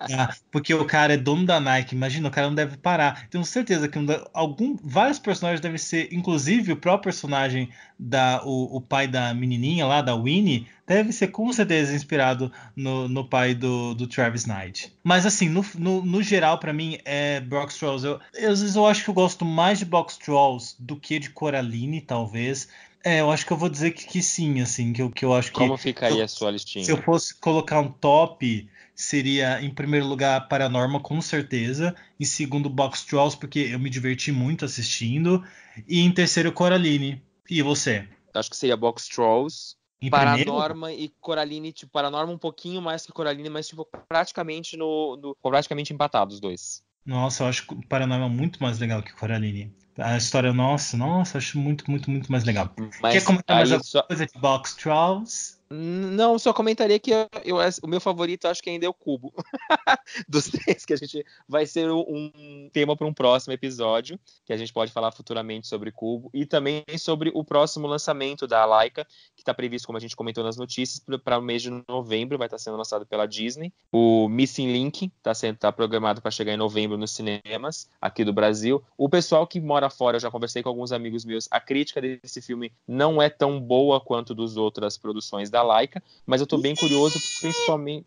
né? Porque o cara é dono da Nike, imagina, o cara não deve parar. Tenho certeza que algum, vários personagens devem ser, inclusive o próprio personagem da o, o, pai da menininha lá, da Winnie, deve ser com certeza inspirado no, no pai do, do Travis Knight. Mas assim, no, no, no geral, para mim, é Brock Strolls. Eu, às vezes eu acho que eu gosto mais de Brock Strolls do que de Coraline, talvez. É, eu acho que eu vou dizer que, que sim, assim, que, que eu acho Como que. Como ficaria eu, a sua listinha? Se eu fosse colocar um top, seria, em primeiro lugar, Paranorma, com certeza. Em segundo, Box Trolls, porque eu me diverti muito assistindo. E em terceiro, Coraline. E você? Acho que seria Box Trolls. Em Paranorma primeiro? e Coraline, tipo, Paranorma um pouquinho mais que Coraline, mas tipo, praticamente no, no praticamente empatados os dois. Nossa, eu acho Paranorma muito mais legal que Coraline a história nossa, nossa, acho muito, muito, muito mais legal. Mas Quer comentar mais alguma só... coisa de Box Trolls? Não, só comentaria que eu, eu, o meu favorito acho que ainda é o Cubo. Dos três, que a gente vai ser um, tema para um próximo episódio, que a gente pode falar futuramente sobre Cubo e também sobre o próximo lançamento da Laika, que está previsto, como a gente comentou nas notícias, para o mês de novembro, vai estar tá sendo lançado pela Disney. O Missing Link está tá programado para chegar em novembro nos cinemas aqui do Brasil. O pessoal que mora para fora, eu já conversei com alguns amigos meus, a crítica desse filme não é tão boa quanto dos outras produções da Laika, mas eu tô bem curioso, principalmente.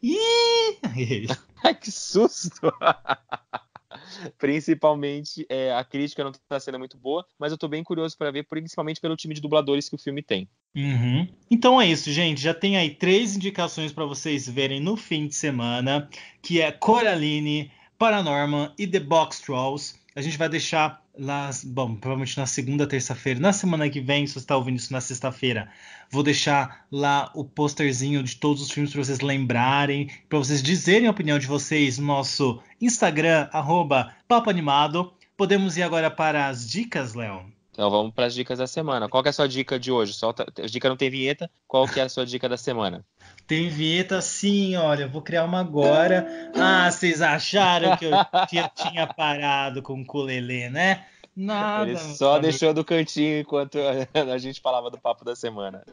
Ai, que susto! principalmente é, a crítica não está sendo muito boa, mas eu estou bem curioso para ver, principalmente pelo time de dubladores que o filme tem. Uhum. Então é isso, gente. Já tem aí três indicações para vocês verem no fim de semana, que é Coraline, Paranorman e The Box Trolls. A gente vai deixar nas, bom, provavelmente na segunda, terça-feira, na semana que vem, se você está ouvindo isso na sexta-feira, vou deixar lá o posterzinho de todos os filmes para vocês lembrarem, para vocês dizerem a opinião de vocês no nosso Instagram, PapoAnimado. Podemos ir agora para as dicas, Léo? Então vamos para as dicas da semana. Qual é a sua dica de hoje? Solta... A dica não tem vinheta. Qual que é a sua dica da semana? Tem vinheta sim, olha, vou criar uma agora. Ah, vocês acharam que eu tinha, tinha parado com o culelê, né? Nada. Ele só deixou do cantinho enquanto a gente falava do papo da semana.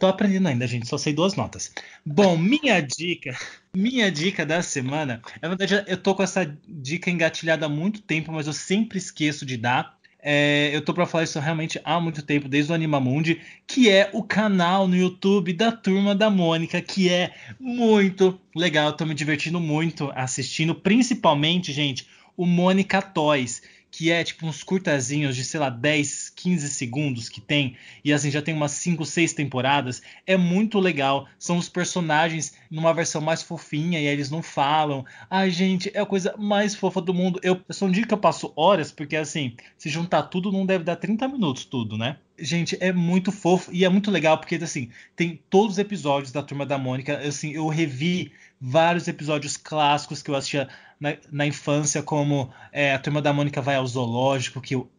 Tô aprendendo ainda, gente, só sei duas notas. Bom, minha dica, minha dica da semana, na é verdade eu tô com essa dica engatilhada há muito tempo, mas eu sempre esqueço de dar é, eu tô para falar isso realmente há muito tempo, desde o Animamundi, que é o canal no YouTube da Turma da Mônica, que é muito legal. Eu tô me divertindo muito assistindo, principalmente, gente, o Mônica Toys que é tipo uns curtazinhos de, sei lá, 10, 15 segundos que tem, e assim já tem umas 5, 6 temporadas, é muito legal. São os personagens numa versão mais fofinha e eles não falam. Ai, gente, é a coisa mais fofa do mundo. Eu, eu só um dia que eu passo horas, porque assim, se juntar tudo não deve dar 30 minutos tudo, né? Gente, é muito fofo e é muito legal porque assim, tem todos os episódios da Turma da Mônica, assim, eu revi vários episódios clássicos que eu assistia na, na infância, como é, a Turma da Mônica vai ao zoológico, que eu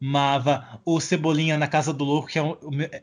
amava, o Cebolinha na Casa do Louco, que, é um,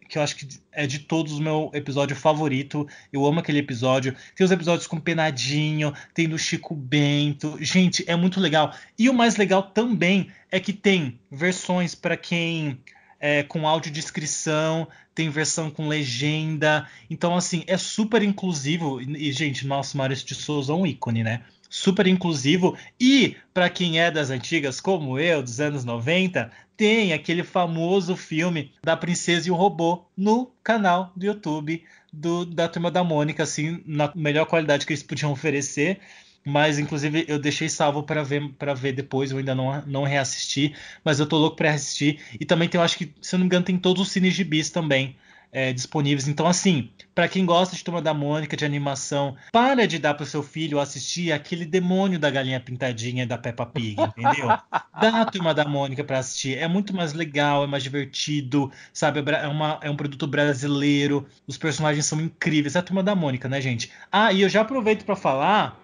que eu acho que é de todos o meu episódio favorito. Eu amo aquele episódio. Tem os episódios com Penadinho, tem do Chico Bento. Gente, é muito legal. E o mais legal também é que tem versões para quem é, com audiodescrição, tem versão com legenda. Então, assim, é super inclusivo. E, gente, nosso Maurício de Souza é um ícone, né? Super inclusivo. E, para quem é das antigas, como eu, dos anos 90, tem aquele famoso filme da Princesa e o Robô no canal do YouTube do, da Turma da Mônica, assim, na melhor qualidade que eles podiam oferecer. Mas, inclusive, eu deixei salvo para ver para ver depois, eu ainda não, não reassisti, mas eu tô louco para assistir. E também tem, eu acho que, se eu não me engano, tem todos os de bis também. É, disponíveis. Então, assim, para quem gosta de Turma da Mônica, de animação, para de dar pro seu filho assistir aquele demônio da galinha pintadinha da Peppa Pig, entendeu? Dá a Turma da Mônica para assistir. É muito mais legal, é mais divertido, sabe? É, é, uma, é um produto brasileiro, os personagens são incríveis. É a Turma da Mônica, né, gente? Ah, e eu já aproveito para falar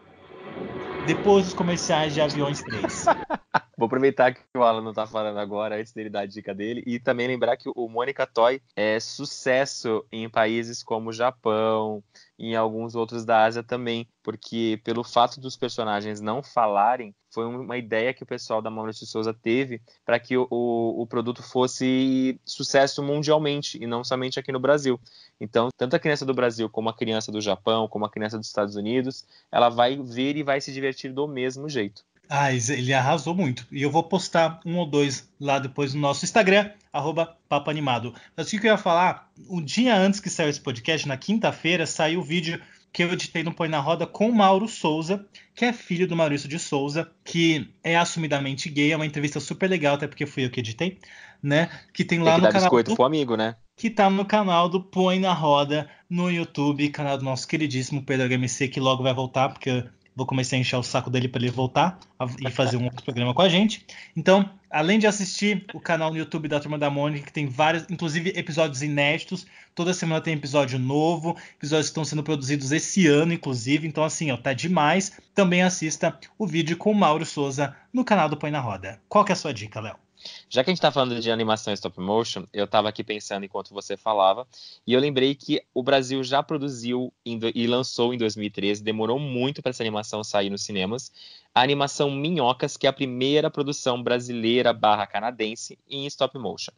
depois dos comerciais de Aviões 3. Vou aproveitar que o Alan não tá falando agora, antes dele dar a dica dele, e também lembrar que o Mônica Toy é sucesso em países como Japão, em alguns outros da Ásia também, porque pelo fato dos personagens não falarem, foi uma ideia que o pessoal da Maurício Souza teve para que o, o, produto fosse sucesso mundialmente e não somente aqui no Brasil. Então, tanto a criança do Brasil como a criança do Japão, como a criança dos Estados Unidos, ela vai ver e vai se divertir do mesmo jeito. Ah, ele arrasou muito. E eu vou postar um ou dois lá depois no nosso Instagram, arroba Papo Animado. Mas o que eu ia falar, um dia antes que saiu esse podcast, na quinta-feira, saiu o vídeo que eu editei no Põe na Roda com Mauro Souza, que é filho do Maurício de Souza, que é assumidamente gay. É uma entrevista super legal, até porque fui eu que editei, né? Que tem lá tem que no dar canal. Biscoito do... pro amigo, né? Que tá no canal do Põe na Roda no YouTube, canal do nosso queridíssimo Pedro HMC, que logo vai voltar, porque vou começar a encher o saco dele para ele voltar e fazer um outro programa com a gente. Então, além de assistir o canal no YouTube da Turma da Mônica, que tem vários, inclusive episódios inéditos, Toda semana tem episódio novo. Episódios estão sendo produzidos esse ano, inclusive. Então, assim, ó, tá demais. Também assista o vídeo com o Mauro Souza no canal do Põe na Roda. Qual que é a sua dica, Léo? Já que a gente tá falando de animação stop motion, eu estava aqui pensando enquanto você falava, e eu lembrei que o Brasil já produziu e lançou em 2013, demorou muito para essa animação sair nos cinemas, a animação Minhocas, que é a primeira produção brasileira barra canadense em stop motion.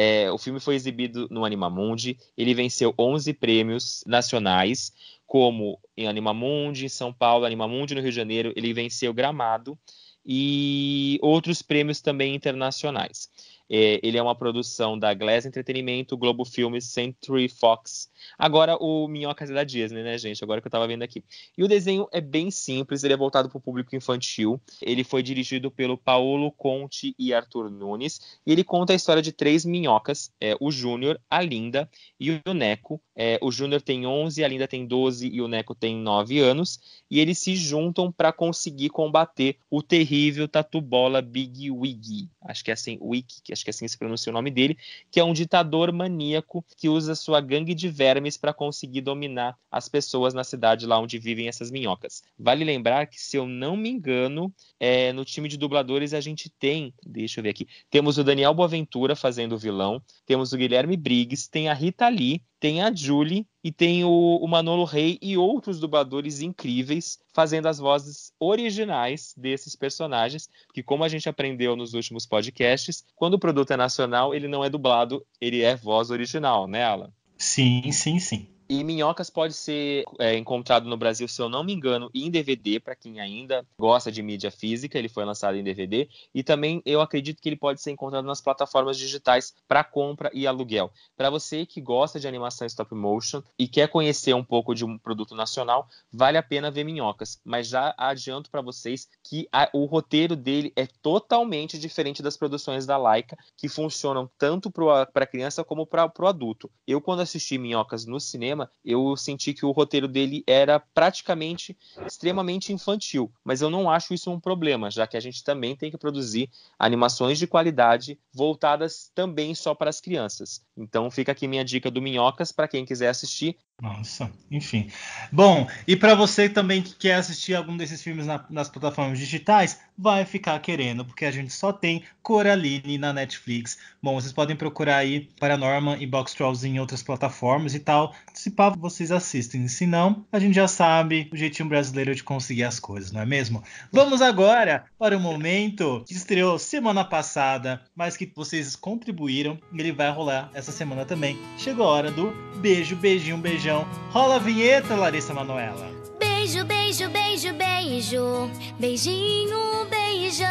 É, o filme foi exibido no Animamundi. Ele venceu 11 prêmios nacionais, como em Animamundi, em São Paulo, Animamundi no Rio de Janeiro. Ele venceu Gramado e outros prêmios também internacionais. É, ele é uma produção da Glass Entretenimento, Globo Filmes, Century Fox. Agora o Minhocas é da Disney, né, gente? Agora que eu tava vendo aqui. E o desenho é bem simples, ele é voltado pro público infantil. Ele foi dirigido pelo Paulo Conte e Arthur Nunes. E ele conta a história de três minhocas: é, o Júnior, a Linda e o Neco. É, o Júnior tem 11, a Linda tem 12 e o Neco tem 9 anos. E eles se juntam para conseguir combater o terrível Tatu Bola Big Wig. Acho que é assim, Wig, que é acho que assim se pronuncia o nome dele, que é um ditador maníaco que usa sua gangue de vermes para conseguir dominar as pessoas na cidade lá onde vivem essas minhocas. Vale lembrar que, se eu não me engano, é, no time de dubladores a gente tem, deixa eu ver aqui, temos o Daniel Boaventura fazendo o vilão, temos o Guilherme Briggs, tem a Rita Lee, tem a Julie e tem o, o Manolo Rey e outros dubladores incríveis fazendo as vozes originais desses personagens, que como a gente aprendeu nos últimos podcasts, quando o produto é nacional, ele não é dublado, ele é voz original, né, Alan? Sim, sim, sim. E Minhocas pode ser é, encontrado no Brasil, se eu não me engano, em DVD, para quem ainda gosta de mídia física, ele foi lançado em DVD. E também eu acredito que ele pode ser encontrado nas plataformas digitais para compra e aluguel. Para você que gosta de animação stop motion e quer conhecer um pouco de um produto nacional, vale a pena ver Minhocas. Mas já adianto para vocês que a, o roteiro dele é totalmente diferente das produções da Laika, que funcionam tanto para criança como para o adulto. Eu, quando assisti Minhocas no cinema, cinema, eu senti que o roteiro dele era praticamente extremamente infantil. Mas eu não acho isso um problema, já que a gente também tem que produzir animações de qualidade voltadas também só para as crianças. Então fica aqui minha dica do Minhocas para quem quiser assistir. Nossa, enfim. Bom, e para você também que quer assistir algum desses filmes na, nas plataformas digitais, vai ficar querendo, porque a gente só tem Coraline na Netflix. Bom, vocês podem procurar aí Paranorman e Box Trolls em outras plataformas e tal. Se pá, vocês assistem. Se não, a gente já sabe o jeitinho brasileiro de conseguir as coisas, não é mesmo? Vamos agora para o momento que estreou semana passada, mas que vocês contribuíram. Ele vai rolar essa semana também. Chegou a hora do beijo, beijinho, beijão região. Rola a vinheta, Larissa Manoela. Beijo, beijo, beijo, beijo. Beijinho, beijão.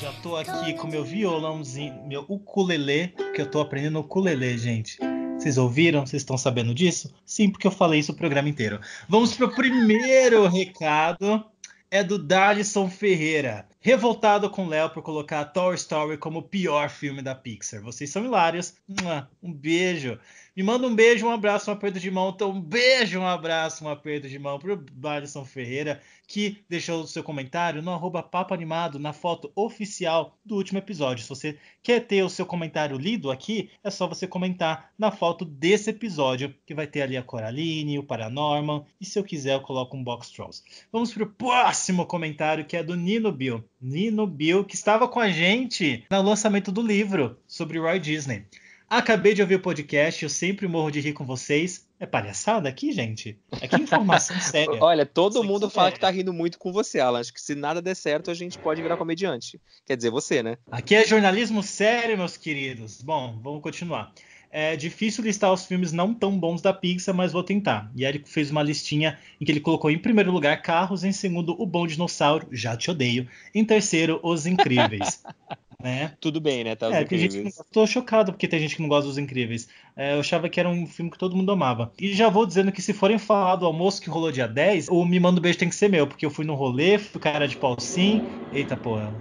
Já tô aqui com meu violãozinho, meu ukulele, que eu tô aprendendo ukulele, gente. Vocês ouviram? Vocês estão sabendo disso? Sim, porque eu falei isso o programa inteiro. Vamos pro primeiro recado. É do Darlison Ferreira revoltado com Léo por colocar a Toy Story como o pior filme da Pixar. Vocês são hilários. Um beijo. Me manda um beijo, um abraço, um aperto de mão. Então, um beijo, um abraço, um aperto de mão pro Barison Ferreira, que deixou o seu comentário no arroba Papo Animado, na foto oficial do último episódio. Se você quer ter o seu comentário lido aqui, é só você comentar na foto desse episódio, que vai ter ali a Coraline, o Paranorman, e se eu quiser eu coloco um Box Trolls. Vamos pro próximo comentário, que é do Nino Bill. Nino Bill, que estava com a gente no lançamento do livro sobre Roy Disney. Acabei de ouvir o podcast, eu sempre morro de rir com vocês. É palhaçada aqui, gente? Aqui é que informação séria. Olha, todo Isso mundo é fala é. que tá rindo muito com você, Alan. Acho que se nada der certo, a gente pode virar comediante. Quer dizer, você, né? Aqui é jornalismo sério, meus queridos. Bom, vamos continuar é difícil listar os filmes não tão bons da Pixar, mas vou tentar. E aí ele fez uma listinha em que ele colocou em primeiro lugar Carros, em segundo O Bom Dinossauro, Já Te Odeio, em terceiro Os Incríveis. né? Tudo bem, né? Tá é, tem gente não... Tô chocado porque tem gente que não gosta dos Incríveis. É, eu achava que era um filme que todo mundo amava. E já vou dizendo que se forem falar do almoço que rolou dia 10, o Me Manda um Beijo tem que ser meu, porque eu fui no rolê, fui cara de pau sim. Eita porra.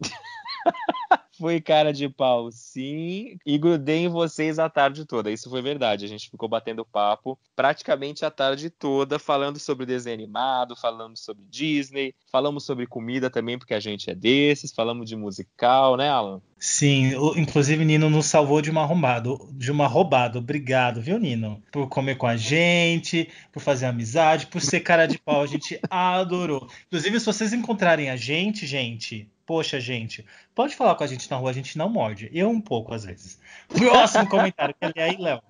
Fui cara de pau, sim, e grudei em vocês a tarde toda. Isso foi verdade. A gente ficou batendo papo praticamente a tarde toda, falando sobre desenho animado, falando sobre Disney, falamos sobre comida também, porque a gente é desses, falamos de musical, né, Alan? Sim, inclusive o Nino nos salvou de uma de uma roubada. Obrigado, viu, Nino? Por comer com a gente, por fazer amizade, por ser cara de pau. A gente adorou. Inclusive, se vocês encontrarem a gente, gente, Poxa, gente, pode falar com a gente na rua, a gente não morde. Eu um pouco, às vezes. Próximo comentário, que é aí, Léo.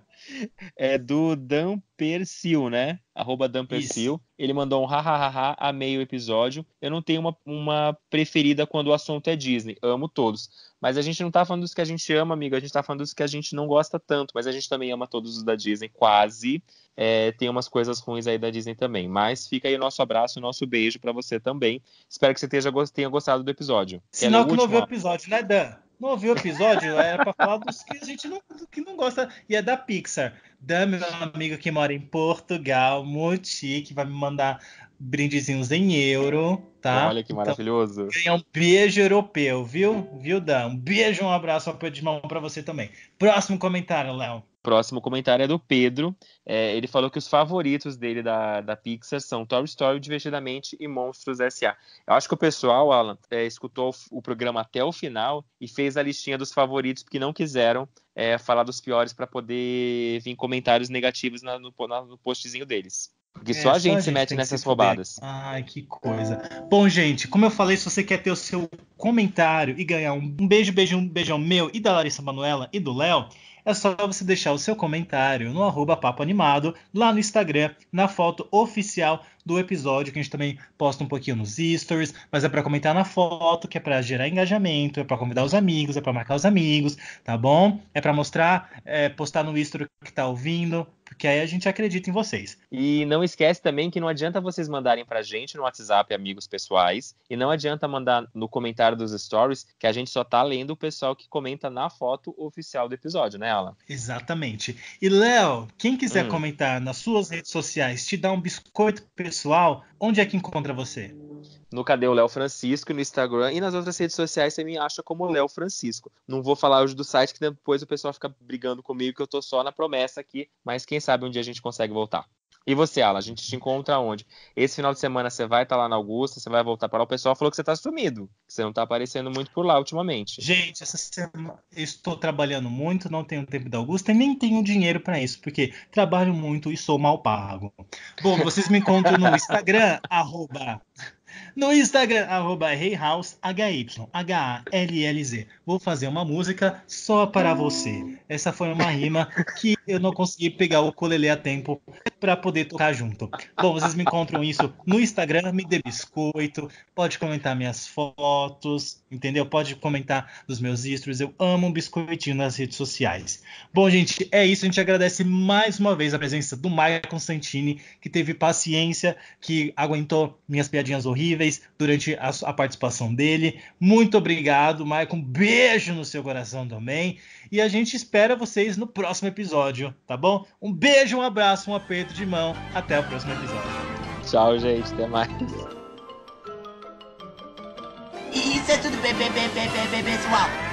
É do Dan Persil, né? Arroba Dan Persil. Ele mandou um hahaha, amei o episódio. Eu não tenho uma, uma preferida quando o assunto é Disney. Amo todos. Mas a gente não tá falando dos que a gente ama, amigo. A gente tá falando dos que a gente não gosta tanto. Mas a gente também ama todos os da Disney, quase. É, tem umas coisas ruins aí da Disney também. Mas fica aí o nosso abraço, o nosso beijo para você também. Espero que você tenha gostado do episódio. Sinal que não viu o episódio, né, Dan? Não ouviu o episódio? Era é pra falar dos que a gente não, que não gosta. E é da Pixar. Dan, meu amigo que mora em Portugal, muito chique, vai me mandar brindezinhos em euro, tá? Olha que então, maravilhoso. Então, ganha um beijo europeu, viu? Viu, Dan? Um beijo, um abraço, um apoio de mão pra você também. Próximo comentário, Léo. Próximo comentário é do Pedro. É, ele falou que os favoritos dele da, da Pixar são Toy Story, Divertidamente e Monstros S.A. Eu acho que o pessoal, Alan, é, escutou o programa até o final e fez a listinha dos favoritos porque não quiseram é, falar dos piores para poder vir comentários negativos na, no, na, no postzinho deles. Porque é, só, a só gente se gente mete nessas roubadas. Ai, que coisa. Bom, gente, como eu falei, se você quer ter o seu comentário e ganhar um beijo, beijo, um beijão meu e da Larissa Manuela e do Léo, é só você deixar o seu comentário no arroba Papo Animado, lá no Instagram, na foto oficial do episódio, que a gente também posta um pouquinho nos stories, mas é para comentar na foto, que é para gerar engajamento, é para convidar os amigos, é para marcar os amigos, tá bom? É para mostrar, é, postar no story que tá ouvindo, porque aí a gente acredita em vocês. E não esquece também que não adianta vocês mandarem pra gente no WhatsApp amigos pessoais, e não adianta mandar no comentário dos stories, que a gente só tá lendo o pessoal que comenta na foto oficial do episódio, né, Alan? Exatamente. E, Léo, quem quiser hum. comentar nas suas redes sociais, te dar um biscoito pessoal, onde é que encontra você? no Cadê o Léo Francisco, no Instagram e nas outras redes sociais você me acha como Léo Francisco. Não vou falar hoje do site, que depois o pessoal fica brigando comigo que eu tô só na promessa aqui, mas quem sabe um dia a gente consegue voltar. E você, Alan, a gente te encontra onde? Esse final de semana você vai estar tá lá na Augusta, você vai voltar para lá. O pessoal falou que você está sumido, que você não está aparecendo muito por lá ultimamente. Gente, essa semana eu estou trabalhando muito, não tenho tempo da Augusta e nem tenho dinheiro para isso, porque trabalho muito e sou mal pago. Bom, vocês me encontram no Instagram, arroba no Instagram, arroba HeyHouse, H-A-L-L-Z. Vou fazer uma música só para você. Essa foi uma rima que eu não consegui pegar o ukulele a tempo para poder tocar junto. Bom, vocês me encontram isso no Instagram, me dê biscoito, pode comentar minhas fotos, entendeu? Pode comentar nos meus istros, eu amo um biscoitinho nas redes sociais. Bom, gente, é isso, a gente agradece mais uma vez a presença do Maicon Santini, que teve paciência, que aguentou minhas piadinhas horríveis durante a, a participação dele. Muito obrigado, Maicon, beijo no seu coração também, e a gente espera vocês no próximo episódio episódio, tá bom? Um beijo, um abraço, um aperto de mão. Até o próximo episódio. Tchau, gente. Até mais. Isso é tudo, pessoal.